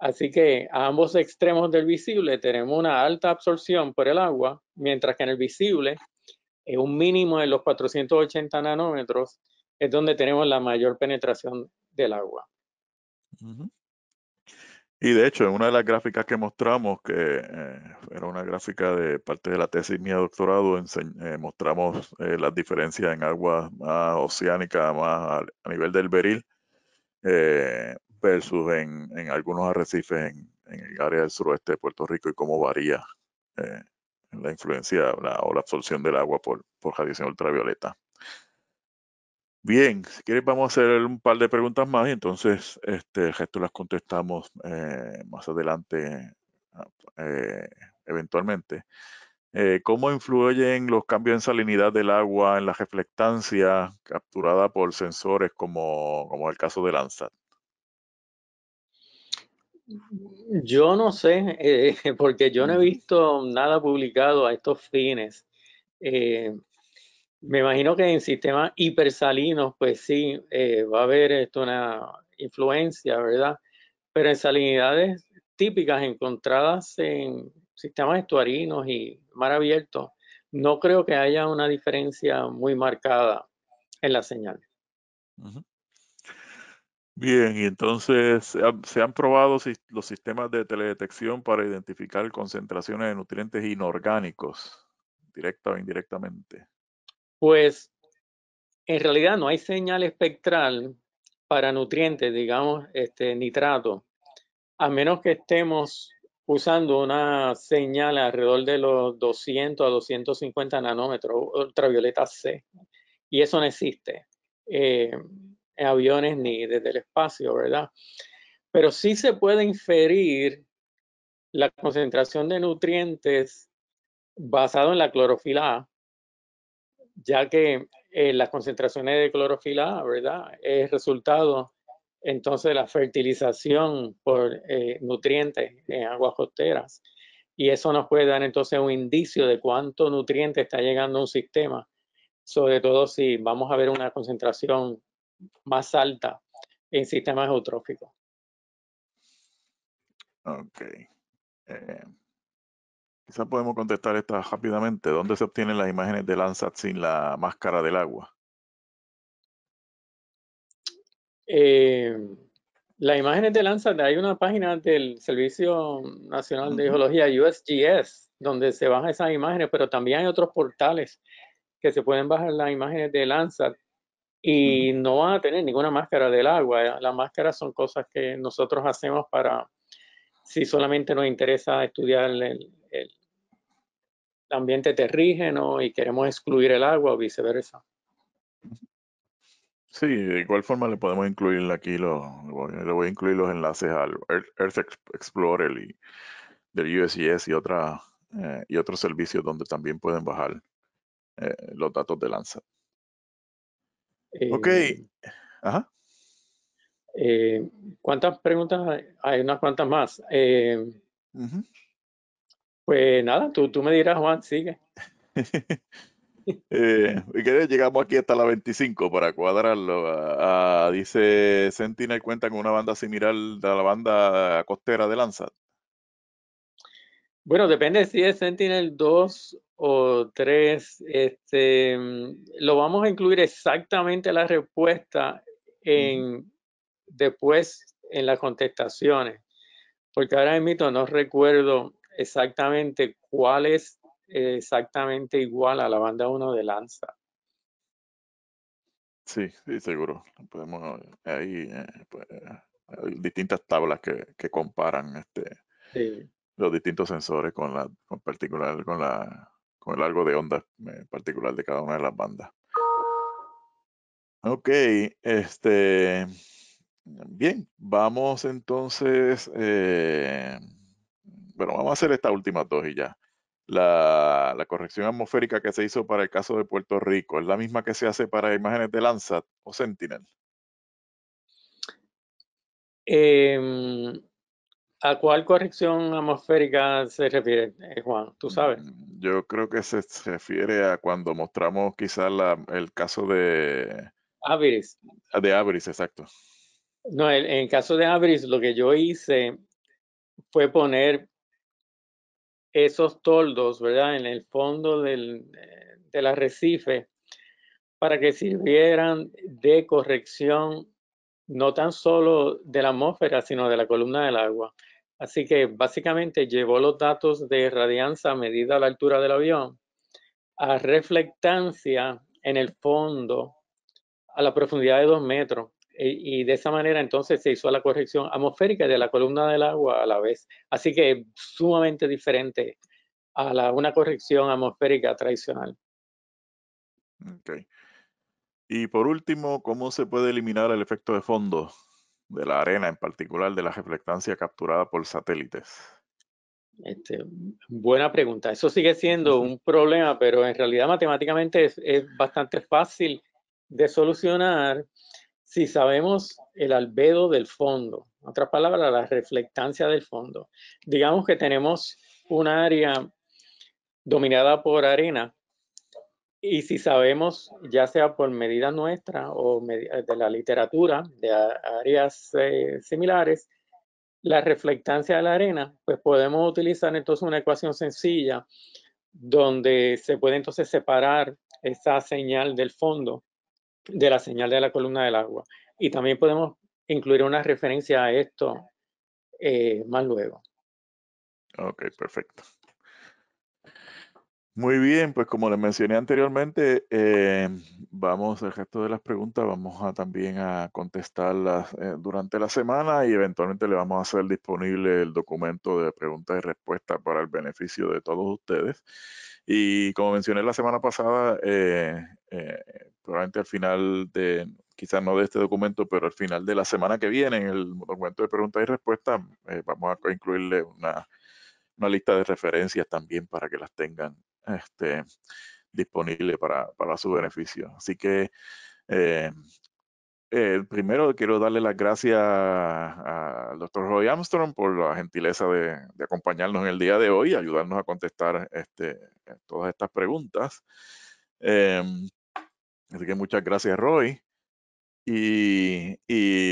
Así que a ambos extremos del visible tenemos una alta absorción por el agua, mientras que en el visible es un mínimo de los 480 nanómetros es donde tenemos la mayor penetración del agua. Y de hecho, en una de las gráficas que mostramos, que eh, era una gráfica de parte de la tesis de mi doctorado, eh, mostramos eh, las diferencias en agua más oceánicas, más a, nivel del beril, versus en, algunos arrecifes en, el área del suroeste de Puerto Rico y cómo varía la influencia o la absorción del agua por, por radiación ultravioleta. Bien, si quieres vamos a hacer un par de preguntas más y entonces este, las contestamos eh, más adelante ah, eh, eventualmente. Eh, ¿Cómo influyen los cambios en salinidad del agua en la reflectancia capturada por sensores como, el caso de Landsat? Yo no sé, <laughs> porque yo no he mm. visto nada publicado a estos fines. Me imagino que en sistemas hipersalinos, pues sí, eh, va a haber esto una influencia, ¿verdad? Pero en salinidades típicas encontradas en sistemas estuarinos y mar abierto, no creo que haya una diferencia muy marcada en las señales. Bien, y entonces se han probado los sistemas de teledetección para identificar concentraciones de nutrientes inorgánicos, directa o indirectamente. Pues en realidad no hay señal espectral para nutrientes, digamos, este, nitrato, a menos que estemos usando una señal alrededor de los 200 a 250 nanómetros ultravioleta C. Y eso no existe eh, en aviones ni desde el espacio, ¿verdad? Pero sí se puede inferir la concentración de nutrientes basado en la clorofila A ya que eh, las concentraciones de clorofila, ¿verdad? Es resultado entonces de la fertilización por eh, nutrientes en aguas costeras. Y eso nos puede dar entonces un indicio de cuánto nutriente está llegando a un sistema, sobre todo si vamos a ver una concentración más alta en sistemas eutróficos. Ok. Eh, Quizás podemos contestar esta rápidamente. ¿Dónde se obtienen las imágenes de Landsat sin la máscara del agua? Eh, las imágenes de Landsat, hay una página del Servicio Nacional de Geología, USGS, donde se bajan esas imágenes, pero también hay otros portales que se pueden bajar las imágenes de Landsat y no van a tener ninguna máscara del agua. Las máscaras son cosas que nosotros hacemos para, si solamente nos interesa estudiar el, ambiente terrígeno y queremos excluir el agua o viceversa. Sí, de igual forma le podemos incluir aquí los, le voy a incluir los enlaces al Earth Explorer y del USGS y otra eh, y otros servicios donde también pueden bajar eh, los datos de Lanza. ok. Eh, Ajá. ¿Cuántas preguntas? Hay unas cuantas más. Pues nada, tú, me dirás, Juan, sigue. <laughs> eh, llegamos aquí hasta la 25 para cuadrarlo. Ah, ah, dice Sentinel cuenta con una banda similar a la banda costera de lanza Bueno, depende si es Sentinel 2 o 3. Este, mm, lo vamos a incluir exactamente la respuesta en, después en las contestaciones, porque ahora mismo no recuerdo exactamente cuál es exactamente igual a la banda 1 de Lanza. Sí, sí, seguro. Podemos, eh, pues, hay distintas tablas que, comparan este, los distintos sensores con la, particular, con la, con el largo de onda eh, particular de cada una de las bandas. Ok, este, bien, vamos entonces. Eh, pero vamos a hacer estas últimas dos y ya. La, corrección atmosférica que se hizo para el caso de Puerto Rico, ¿es la misma que se hace para imágenes de Landsat o Sentinel? Em, ¿A cuál corrección atmosférica se refiere, eh, Juan? ¿Tú sabes? Mm, yo creo que se refiere a cuando mostramos quizás el caso de... Abris. Ah, de Abris, exacto. No, en el, caso de Abris, lo que yo hice fue poner esos toldos, ¿verdad? En el fondo eh, del, arrecife para que sirvieran de corrección no tan solo de la atmósfera, sino de la columna del agua. Así que básicamente llevó los datos de radianza medida a la altura del avión a reflectancia en el fondo a la profundidad de dos metros y de esa manera entonces se hizo la corrección atmosférica de la columna del agua a la vez. Así que es sumamente diferente a una corrección atmosférica tradicional. Okay. Y por último, ¿cómo se puede eliminar el efecto de fondo de la arena, en particular de la reflectancia capturada por satélites? Este, buena pregunta. Eso sigue siendo un problema, pero en realidad matemáticamente es bastante fácil de solucionar si sabemos el albedo del fondo, en otras palabras, la reflectancia del fondo. Digamos que tenemos un área dominada por arena y si sabemos, ya sea por medida nuestra o de la literatura, de áreas eh, similares, la reflectancia de la arena, pues podemos utilizar entonces una ecuación sencilla donde se puede entonces separar esa señal del fondo de la señal de la columna del agua. Y también podemos incluir una referencia a esto eh, más luego. Ok, perfecto. Muy bien, pues como les mencioné anteriormente, eh, vamos, el resto de las preguntas vamos a también a contestarlas eh, durante la semana y eventualmente le vamos a hacer disponible el documento de preguntas y respuestas para el beneficio de todos ustedes. Y como mencioné la semana pasada, eh, probablemente al final de, quizás no de este documento, pero al final de la semana que viene, en el documento de preguntas y respuestas, eh, vamos a incluirle una, lista de referencias también para que las tengan este, disponible para, su beneficio. Así que eh, eh, primero quiero darle las gracias al doctor Roy Armstrong por la gentileza de, acompañarnos en el día de hoy, ayudarnos a contestar este, todas estas preguntas. Em, Así que muchas gracias, Roy. Y,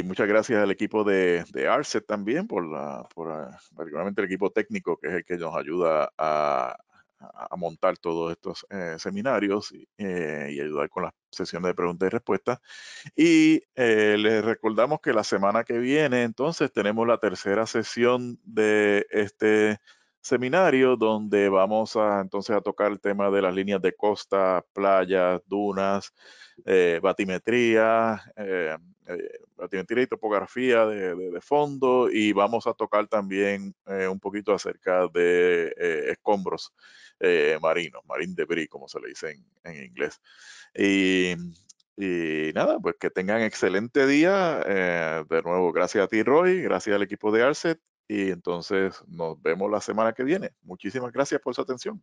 muchas gracias al equipo de, de Arset también, por, ah, particularmente el equipo técnico, que es el que nos ayuda a, montar todos estos eh, seminarios eh, y ayudar con las sesiones de preguntas y respuestas. Y eh, les recordamos que la semana que viene, entonces, tenemos la tercera sesión de este seminario donde vamos a entonces a tocar el tema de las líneas de costa, playas, dunas, eh, batimetría, eh, eh, batimetría y topografía de, fondo y vamos a tocar también un poquito acerca de escombros marinos, marine debris como se le dice en, inglés. Y nada, pues que tengan excelente día. de nuevo, gracias a ti, Roy. Gracias al equipo de Arset. Y entonces nos vemos la semana que viene. Muchísimas gracias por su atención.